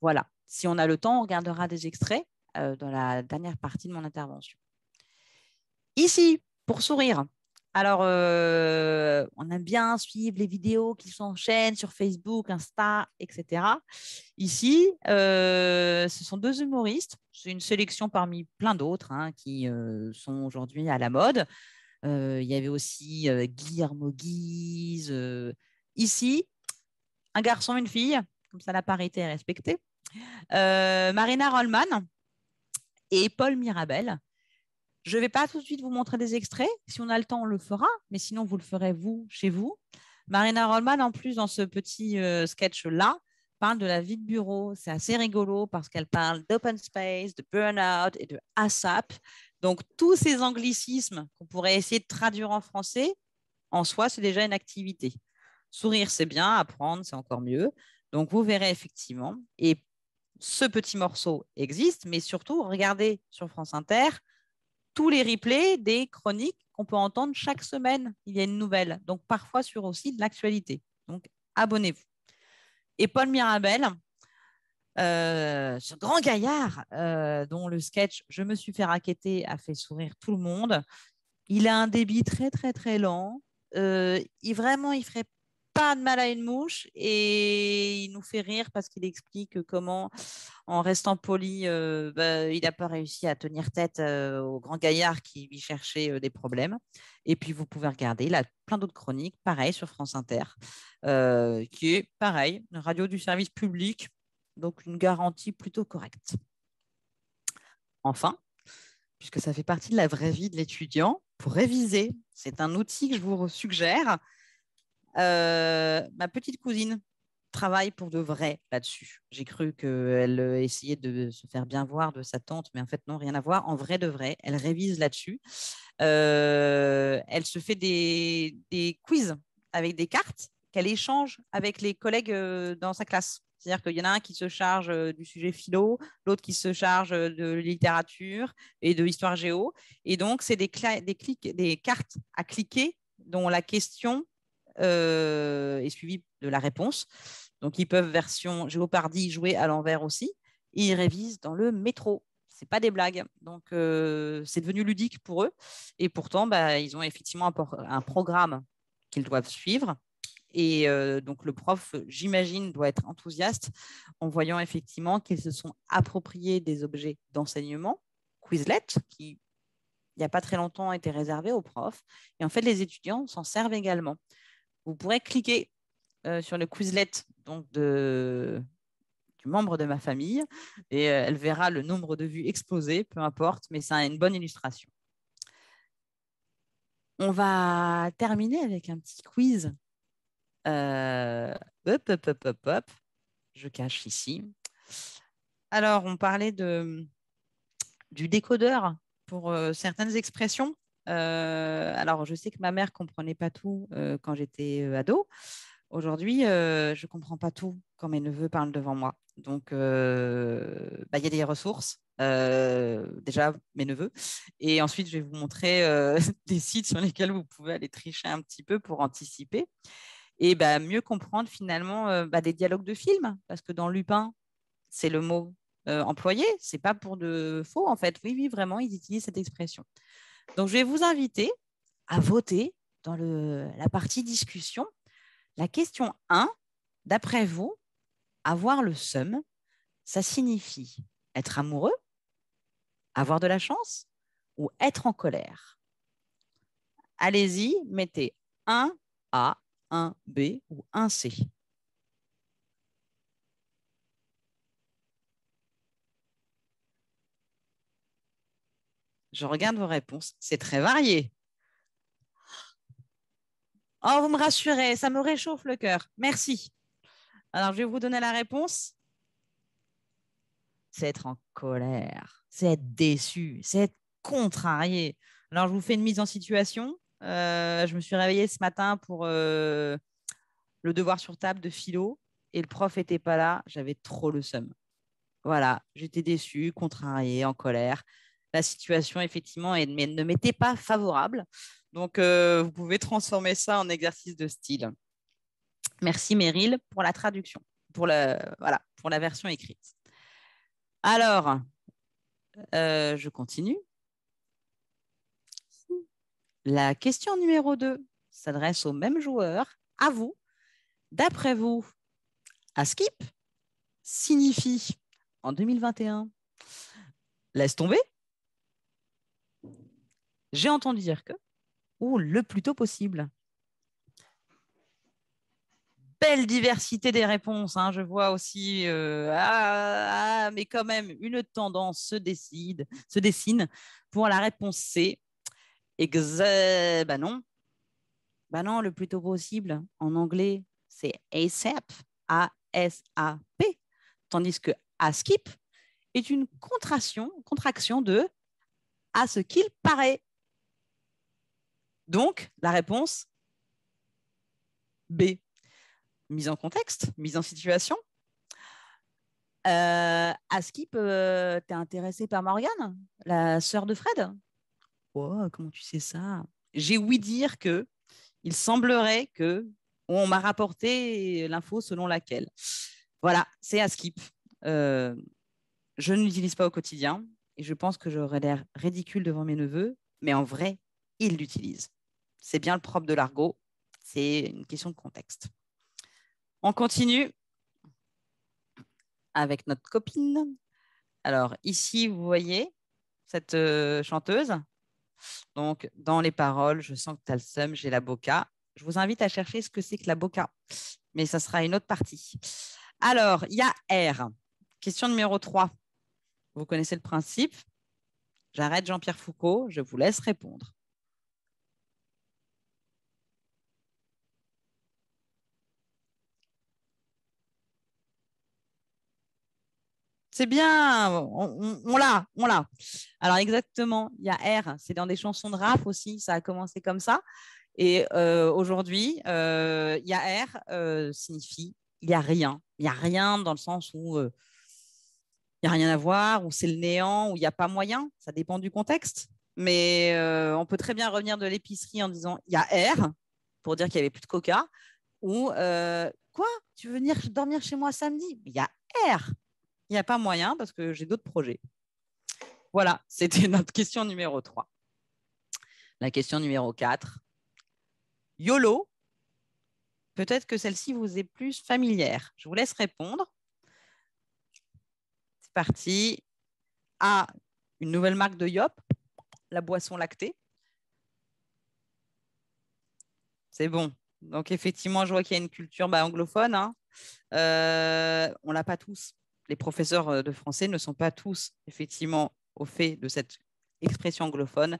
Voilà. Si on a le temps, on regardera des extraits euh, dans la dernière partie de mon intervention. Ici, pour sourire, alors, euh, on aime bien suivre les vidéos qui sont en chaîne, sur Facebook, Insta, etc. Ici, euh, ce sont deux humoristes. C'est une sélection parmi plein d'autres hein, qui euh, sont aujourd'hui à la mode. Il y avait aussi Guillermo Guise. ici, un garçon, une fille. Comme ça, la parité est respectée. Marina Rollman et Paul Mirabel. Je ne vais pas tout de suite vous montrer des extraits. Si on a le temps, on le fera, mais sinon, vous le ferez vous, chez vous. Marina Rollman, en plus, dans ce petit euh, sketch-là, parle de la vie de bureau. C'est assez rigolo parce qu'elle parle d'open space, de burnout et de ASAP. Donc, tous ces anglicismes qu'on pourrait essayer de traduire en français, en soi, c'est déjà une activité. Sourire, c'est bien, apprendre, c'est encore mieux. Donc, vous verrez effectivement. Et ce petit morceau existe, mais surtout, regardez sur France Inter tous les replays des chroniques qu'on peut entendre chaque semaine. Il y a une nouvelle, donc parfois sur aussi de l'actualité. Donc abonnez-vous. Et Paul Mirabel, euh, ce grand gaillard euh, dont le sketch Je me suis fait raqueter a fait sourire tout le monde. Il a un débit très très très lent. Euh, il vraiment, il ferait pas de mal à une mouche et il nous fait rire parce qu'il explique comment, en restant poli, euh, bah, il n'a pas réussi à tenir tête euh, au grand gaillard qui lui cherchait euh, des problèmes. Et puis vous pouvez regarder, il a plein d'autres chroniques, pareil sur France Inter, qui est pareil, une radio du service public, donc une garantie plutôt correcte. Enfin, puisque ça fait partie de la vraie vie de l'étudiant, pour réviser, c'est un outil que je vous suggère ma petite cousine travaille pour de vrai là-dessus. J'ai cru qu'elle euh, essayait de se faire bien voir de sa tante, mais en fait, non, rien à voir. En vrai de vrai, elle révise là-dessus. Euh, elle se fait des, quiz avec des cartes qu'elle échange avec les collègues euh, dans sa classe. C'est-à-dire qu'il y en a un qui se charge du sujet philo, l'autre qui se charge de littérature et de histoire géo. Et donc, c'est des, des, des cartes à cliquer dont la question euh, et suivi de la réponse. Donc, ils peuvent, version Géopardie, jouer à l'envers aussi. Et ils révisent dans le métro. C'est pas des blagues. Donc, euh, c'est devenu ludique pour eux. Et pourtant, bah, ils ont effectivement un, programme qu'ils doivent suivre. Et euh, donc, le prof, j'imagine, doit être enthousiaste en voyant effectivement qu'ils se sont appropriés des objets d'enseignement, Quizlet, qui il n'y a pas très longtemps était réservé aux profs. Et en fait, les étudiants s'en servent également vous pourrez cliquer euh, sur le Quizlet donc de, du membre de ma famille et euh, elle verra le nombre de vues exposées, peu importe, mais ça a une bonne illustration. On va terminer avec un petit quiz. Euh, Je cache ici. Alors, on parlait de, du décodeur pour certaines expressions. Euh, alors, je sais que ma mère comprenait pas tout euh, quand j'étais euh, ado. Aujourd'hui, je ne comprends pas tout quand mes neveux parlent devant moi. Donc, bah, il y a des ressources. déjà, mes neveux. Et ensuite, je vais vous montrer <laughs> des sites sur lesquels vous pouvez aller tricher un petit peu pour anticiper. Et bah, mieux comprendre finalement bah, des dialogues de films. Parce que dans Lupin, c'est le mot employé. Ce n'est pas pour de faux, en fait. Oui, oui, vraiment, ils utilisent cette expression. Donc, je vais vous inviter à voter dans la partie discussion la question 1. D'après vous, avoir le seum, ça signifie être amoureux, avoir de la chance ou être en colère Allez-y, mettez 1A, 1B ou 1C. Je regarde vos réponses. C'est très varié. Oh, vous me rassurez, ça me réchauffe le cœur. Merci. Alors, je vais vous donner la réponse. C'est être en colère, c'est être déçu, c'est être contrarié. Alors, je vous fais une mise en situation. Euh, je me suis réveillée ce matin pour euh, le devoir sur table de philo et le prof n'était pas là. J'avais trop le seum. Voilà, j'étais déçue, contrariée, en colère la situation, effectivement, ne m'était pas favorable. Donc, euh, vous pouvez transformer ça en exercice de style. Merci Meryl pour la traduction, pour, le, voilà, pour la version écrite. Alors, euh, je continue. La question numéro 2 s'adresse au même joueur, à vous. D'après vous, à skip signifie en 2021 Laisse tomber j'ai entendu dire que, ou le plus tôt possible. Belle diversité des réponses. Hein, je vois aussi, euh, ah, ah, mais quand même, une tendance se, décide, se dessine pour la réponse C. Exact. bah non. Bah non, le plus tôt possible. En anglais, c'est ASAP, A-S-A-P. Tandis que ASKIP est une contraction, contraction de à ce qu'il paraît. Donc, la réponse B. Mise en contexte, mise en situation. Askip, euh, tu euh, t'es intéressé par Morgane, la sœur de Fred Oh, comment tu sais ça J'ai ouï dire que il semblerait que m'a rapporté l'info selon laquelle. Voilà, c'est Askip. Euh, je ne l'utilise pas au quotidien et je pense que j'aurais l'air ridicule devant mes neveux, mais en vrai, ils l'utilisent. C'est bien le propre de l'argot. C'est une question de contexte. On continue avec notre copine. Alors ici, vous voyez cette euh, chanteuse. Donc, dans les paroles, je sens que tu as le seum, j'ai la boca. Je vous invite à chercher ce que c'est que la boca, mais ça sera une autre partie. Alors, il y a R. Question numéro 3. Vous connaissez le principe. J'arrête Jean-Pierre Foucault, je vous laisse répondre. c'est bien, on, l'a, on l'a. Alors exactement, il y a R, c'est dans des chansons de rap aussi, ça a commencé comme ça. Et euh, aujourd'hui, euh, il y a R euh, signifie il n'y a rien. Il n'y a rien dans le sens où il n'y a rien à voir, où c'est le néant, où il n'y a pas moyen. Ça dépend du contexte. Mais on peut très bien revenir de l'épicerie en disant il y a R pour dire qu'il n'y avait plus de coca. Ou quoi Tu veux venir dormir chez moi samedi Il y a R il n'y a pas moyen parce que j'ai d'autres projets. Voilà, c'était <laughs> notre question numéro 3. La question numéro 4. YOLO, peut-être que celle-ci vous est plus familière. Je vous laisse répondre. C'est parti. A, une nouvelle marque de Yop, la boisson lactée. C'est bon. Donc, effectivement, je vois qu'il y a une culture bah, anglophone. Hein. Euh, on ne l'a pas tous les professeurs euh, de français ne sont pas tous effectivement au fait de cette expression anglophone,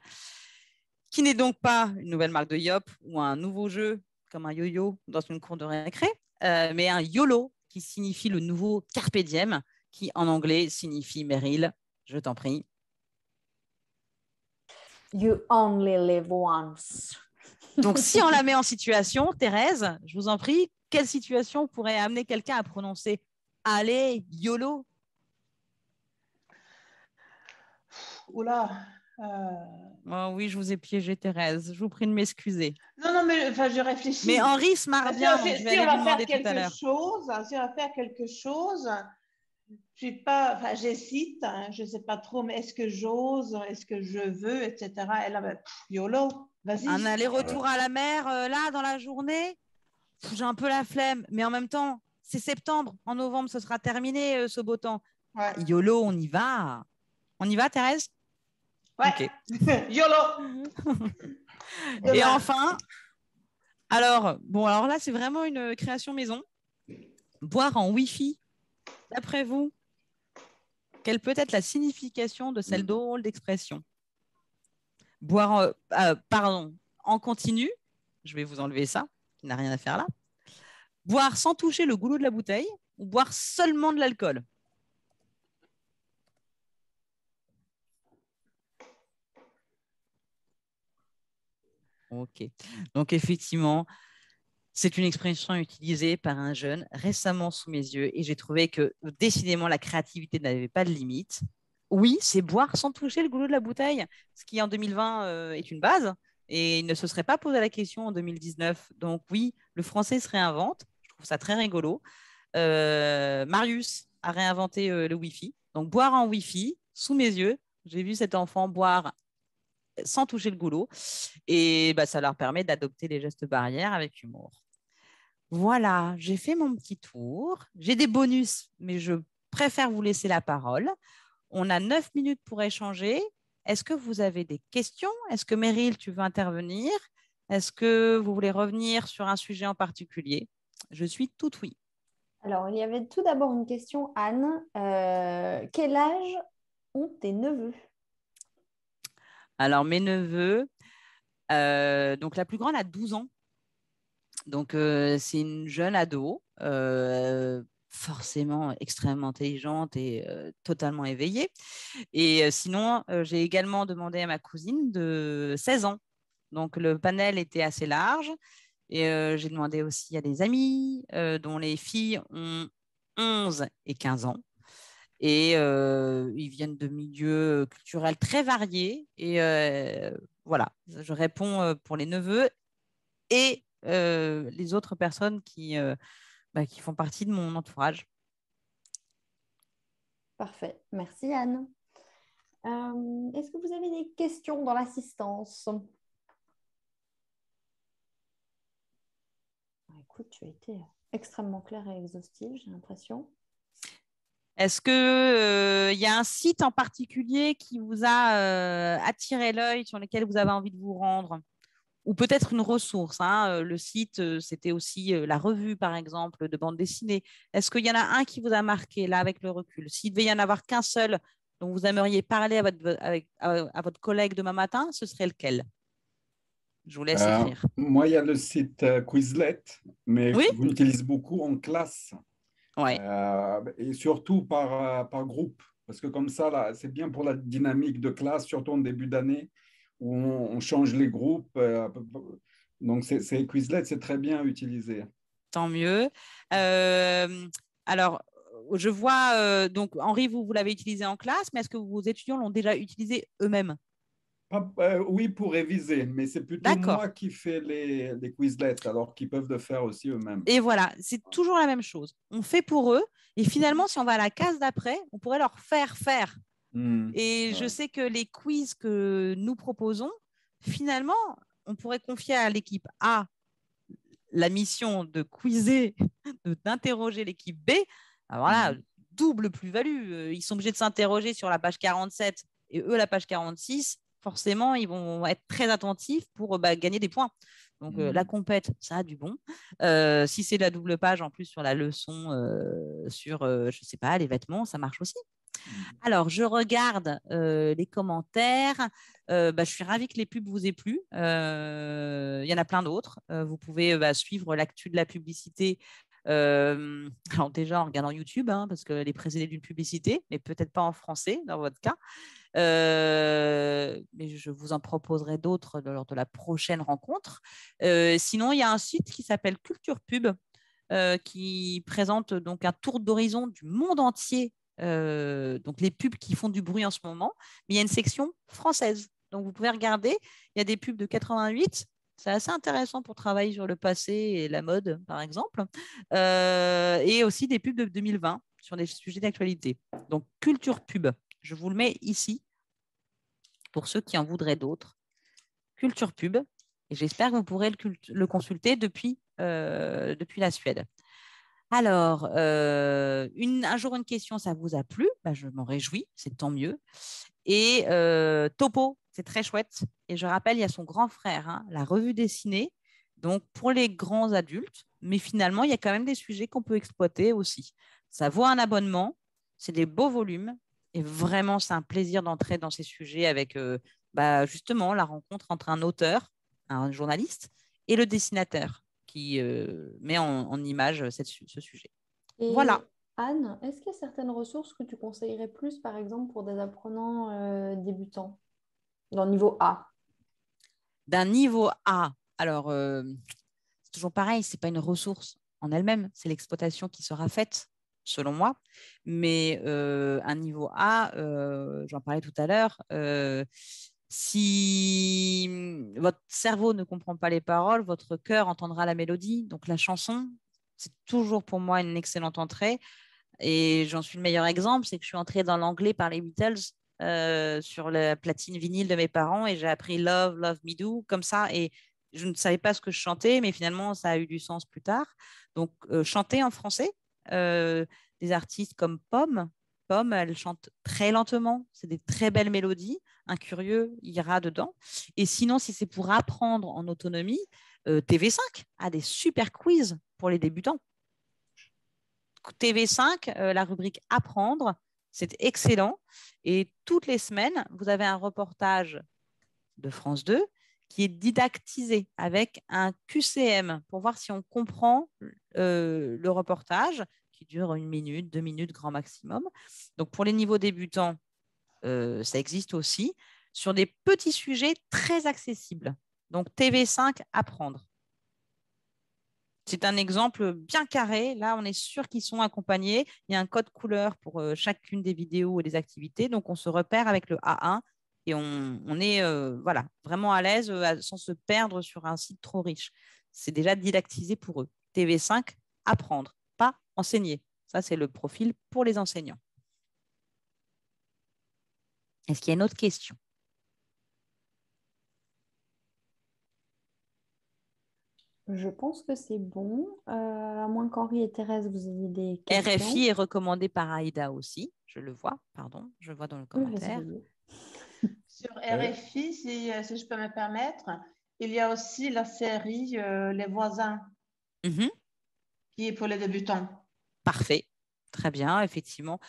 qui n'est donc pas une nouvelle marque de yop ou un nouveau jeu comme un yo-yo dans une cour de récré, euh, mais un YOLO qui signifie le nouveau carpe diem, qui en anglais signifie Meryl, je t'en prie. You only live once. Donc, si on <laughs> la met en situation, Thérèse, je vous en prie, quelle situation pourrait amener quelqu'un à prononcer Allez, YOLO Oula euh... Oh oui, je vous ai piégé, Thérèse. Je vous prie de m'excuser. Non, non, mais je réfléchis. Mais Henri se marre bien. on va faire quelque chose, on faire quelque chose, je pas, enfin, j'hésite. Hein, je ne sais pas trop, mais est-ce que j'ose, est-ce que je veux, etc. Ben, YOLO, vas-y. Un aller-retour à la mer, euh, là, dans la journée, j'ai un peu la flemme. Mais en même temps, c'est septembre. En novembre, ce sera terminé, euh, ce beau temps. YOLO, on y va. On y va, Thérèse Ouais. <laughs> YOLO <laughs> Et enfin, alors, bon, alors là, c'est vraiment une création maison. Boire en Wi-Fi, d'après vous, quelle peut être la signification de celle mm. drôle d'expression Boire, euh, euh, pardon, en continu, je vais vous enlever ça, Il n'a rien à faire là. Boire sans toucher le goulot de la bouteille ou boire seulement de l'alcool Ok. Donc effectivement, c'est une expression utilisée par un jeune récemment sous mes yeux et j'ai trouvé que décidément la créativité n'avait pas de limite. Oui, c'est boire sans toucher le goulot de la bouteille, ce qui en 2020 euh, est une base et il ne se serait pas posé la question en 2019. Donc oui, le français se réinvente trouve ça très rigolo. Euh, Marius a réinventé euh, le Wi-Fi. Donc, boire en Wi-Fi, sous mes yeux, j'ai vu cet enfant boire sans toucher le goulot. Et bah, ça leur permet d'adopter les gestes barrières avec humour. Voilà, j'ai fait mon petit tour. J'ai des bonus, mais je préfère vous laisser la parole. On a neuf minutes pour échanger. Est-ce que vous avez des questions Est-ce que Meryl, tu veux intervenir Est-ce que vous voulez revenir sur un sujet en particulier je suis tout oui. Alors, il y avait tout d'abord une question, Anne. Euh, quel âge ont tes neveux Alors, mes neveux, euh, donc la plus grande a 12 ans. Donc, euh, c'est une jeune ado, forcément extrêmement intelligente et totalement éveillée. Et sinon, j'ai également demandé à ma cousine de 16 ans. Donc, le panel était assez large. Euh, j'ai demandé aussi à des amis euh, dont les filles ont 11 et 15 ans. Et euh, ils viennent de milieux culturels très variés. Et voilà, je réponds pour les neveux et les autres personnes qui, bah, qui font partie de mon entourage. Parfait. Merci Anne. Est-ce que vous avez des questions dans l'assistance écoute, tu as été extrêmement claire et exhaustive, j'ai l'impression. Est-ce qu'il il euh, y a un site en particulier qui vous a euh, attiré l'œil, sur lequel vous avez envie de vous rendre Ou peut-être une ressource hein, euh, Le site, c'était aussi la revue, par exemple, de bande dessinée. Est-ce qu'il y en a un qui vous a marqué, là, avec le recul S'il devait y en avoir qu'un seul dont vous aimeriez parler avec, à, à votre collègue demain matin, ce serait lequel je vous laisse euh, Moi, il y a le site euh, Quizlet, mais oui je l'utilise beaucoup en classe. Euh, et surtout par, par groupe, parce que comme ça, c'est bien pour la dynamique de classe, surtout en début d'année, où on, change les groupes. donc, c'est Quizlet, c'est très bien utilisé. Tant mieux. alors, je vois, donc Henri, vous, vous l'avez utilisé en classe, mais est-ce que vos étudiants l'ont déjà utilisé eux-mêmes euh, oui, pour réviser, mais c'est plutôt moi qui fais les, les quizlets, alors qu'ils peuvent le faire aussi eux-mêmes. Et voilà, c'est toujours la même chose. On fait pour eux, et finalement, si on va à la case d'après, on pourrait leur faire faire. Hmm, et je sais que les quiz que nous proposons, finalement, on pourrait confier à l'équipe A la mission de quizer, <laughs> d'interroger l'équipe B. Alors ah, voilà, hmm. double plus-value. Euh, ils sont obligés de s'interroger sur la page 47 et eux la page 46 forcément, ils vont être très attentifs pour bah, gagner des points. Donc, euh, la mmh. compète, ça a du bon. Euh, si c'est la double page, en plus, sur la leçon, euh, sur, je ne sais pas, les vêtements, ça marche aussi. Mmh. Alors, je regarde les commentaires. Bah, je suis ravie que les pubs vous aient plu. Il y en a plein d'autres. vous pouvez bah, suivre l'actu de la publicité alors déjà en regardant YouTube, hein, parce qu'elle est précédée d'une publicité, mais peut-être pas en français dans votre cas. mais je vous en proposerai d'autres lors de la prochaine rencontre. sinon, il y a un site qui s'appelle Culture Pub, qui présente donc un tour d'horizon du monde entier. donc les pubs qui font du bruit en ce moment, mais il y a une section française. Donc vous pouvez regarder, il y a des pubs de 88, c'est assez intéressant pour travailler sur le passé et la mode, par exemple. Euh, et aussi des pubs de 2020 sur des sujets d'actualité. Donc, culture pub, je vous le mets ici pour ceux qui en voudraient d'autres. Culture pub, et j'espère que vous pourrez le, consulter depuis, euh, depuis la Suède. Alors, euh, un jour, une question, ça vous a plu bah, Je m'en réjouis, c'est tant mieux. Et euh, Topo, c'est très chouette. Et je rappelle, il y a son grand frère, hein, la revue dessinée. Donc, pour les grands adultes, mais finalement, il y a quand même des sujets qu'on peut exploiter aussi. Ça vaut un abonnement, c'est des beaux volumes, et vraiment, c'est un plaisir d'entrer dans ces sujets avec euh, bah, justement la rencontre entre un auteur, un journaliste, et le dessinateur qui euh, met en, image euh, ce sujet. voilà. Anne, est-ce qu'il y a certaines ressources que tu conseillerais plus, par exemple, pour des apprenants euh, débutants d'un niveau A D'un niveau A, alors c'est toujours pareil, c'est pas une ressource en elle-même, c'est l'exploitation qui sera faite, selon moi. Mais un niveau A, j'en parlais tout à l'heure, si mm, votre cerveau ne comprend pas les paroles, votre cœur entendra la mélodie, donc la chanson. C'est toujours pour moi une excellente entrée. Et j'en suis le meilleur exemple, c'est que je suis entrée dans l'anglais par les Beatles euh, sur la platine vinyle de mes parents et j'ai appris Love, Love Me Do comme ça. Et je ne savais pas ce que je chantais, mais finalement, ça a eu du sens plus tard. Donc, euh, chanter en français, euh, des artistes comme Pomme, elle chante très lentement, c'est des très belles mélodies, un curieux ira dedans. Et sinon, si c'est pour apprendre en autonomie, euh, TV5 a des super quiz pour les débutants. TV5, euh, la rubrique Apprendre, c'est excellent. Et toutes les semaines, vous avez un reportage de France 2 qui est didactisé avec un QCM pour voir si on comprend euh, le reportage, dure une minute, deux minutes, grand maximum. Donc pour les niveaux débutants, euh, ça existe aussi, sur des petits sujets très accessibles. Donc TV5, apprendre. C'est un exemple bien carré. Là, on est sûr qu'ils sont accompagnés. Il y a un code couleur pour euh, chacune des vidéos et des activités. Donc, on se repère avec le A1 et on, est euh, voilà, vraiment à l'aise sans se perdre sur un site trop riche. C'est déjà didactisé pour eux. TV5, apprendre enseigner. Ça, c'est le profil pour les enseignants. Est-ce qu'il y a une autre question Je pense que c'est bon, euh, à moins qu'Henri et Thérèse, vous ayez des questions. RFI est recommandé par aïda aussi, je le vois, pardon, je vois dans le commentaire. <laughs> Sur RFI, euh, si, je peux me permettre, il y a aussi la série euh, Les voisins. Mhm pour les débutants. Parfait, très bien, effectivement.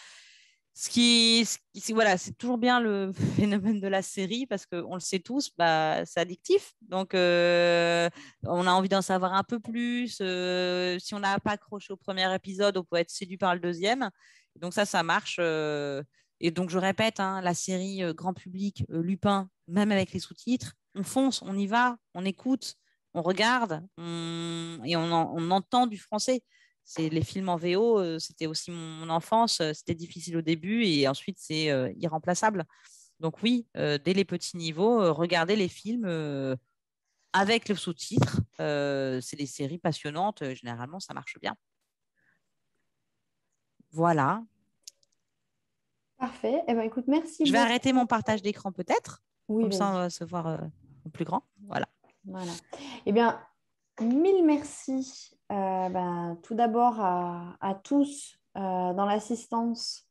Ce qui, voilà, c'est toujours bien le <laughs> phénomène de la série parce qu'on le sait tous, bah, c'est addictif. Donc, euh, on a envie d'en savoir un peu plus. Euh, si on n'a pas accroché au premier épisode, on peut être séduit par le deuxième. Donc ça, ça marche. Euh, et donc, je répète, hein, la série grand public, Lupin, même avec les sous-titres, on fonce, on y va, on écoute, on regarde et on, entend du français. C'est les films en VO, euh, c'était aussi mon, enfance, euh, c'était difficile au début et ensuite c'est euh, irremplaçable. Donc oui, dès les petits niveaux, regardez les films avec le sous-titre. c'est des séries passionnantes, généralement ça marche bien. Voilà. Parfait. Et eh ben, écoute, merci. Je vais arrêter mon partage d'écran peut-être. Oui. Comme ça, on va se voir plus grand. Voilà. Voilà. Eh bien, mille merci euh, ben, tout d'abord à, tous euh, dans l'assistance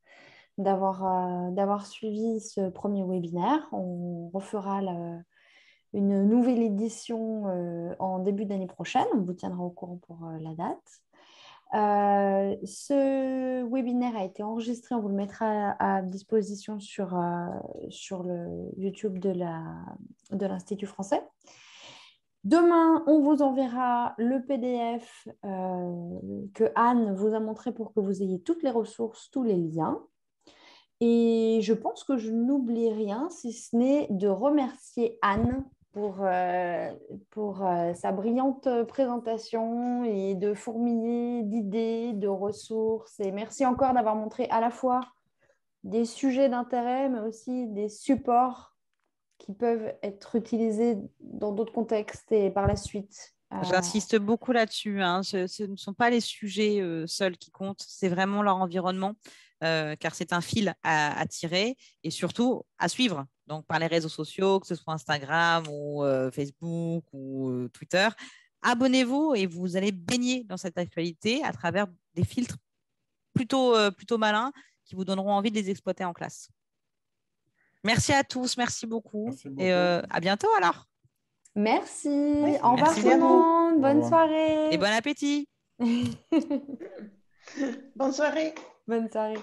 euh, d'avoir suivi ce premier webinaire. On refera une nouvelle édition en début d'année prochaine. On vous tiendra au courant pour la date. ce webinaire a été enregistré, on vous le mettra à, disposition sur, le YouTube de l'Institut français. Demain, on vous enverra le PDF euh, que Anne vous a montré pour que vous ayez toutes les ressources, tous les liens. Et je pense que je n'oublie rien, si ce n'est de remercier Anne pour, euh, pour euh, sa brillante présentation et de fourmiller d'idées, de ressources. Et merci encore d'avoir montré à la fois des sujets d'intérêt, mais aussi des supports qui peuvent être utilisés dans d'autres contextes et par la suite. Euh, J'insiste beaucoup là-dessus. Hein. Ce, ne sont pas les sujets euh, seuls qui comptent, c'est vraiment leur environnement, euh, car c'est un fil à, tirer et surtout à suivre. Donc par les réseaux sociaux, que ce soit Instagram ou Facebook ou Twitter, abonnez-vous et vous allez baigner dans cette actualité à travers des filtres plutôt, plutôt malins qui vous donneront envie de les exploiter en classe. Merci à tous, merci beaucoup. Et euh, à bientôt alors. Merci. merci. Au revoir tout le monde. Bonne soirée. Et bon appétit. <laughs> Bonne soirée. Bonne soirée.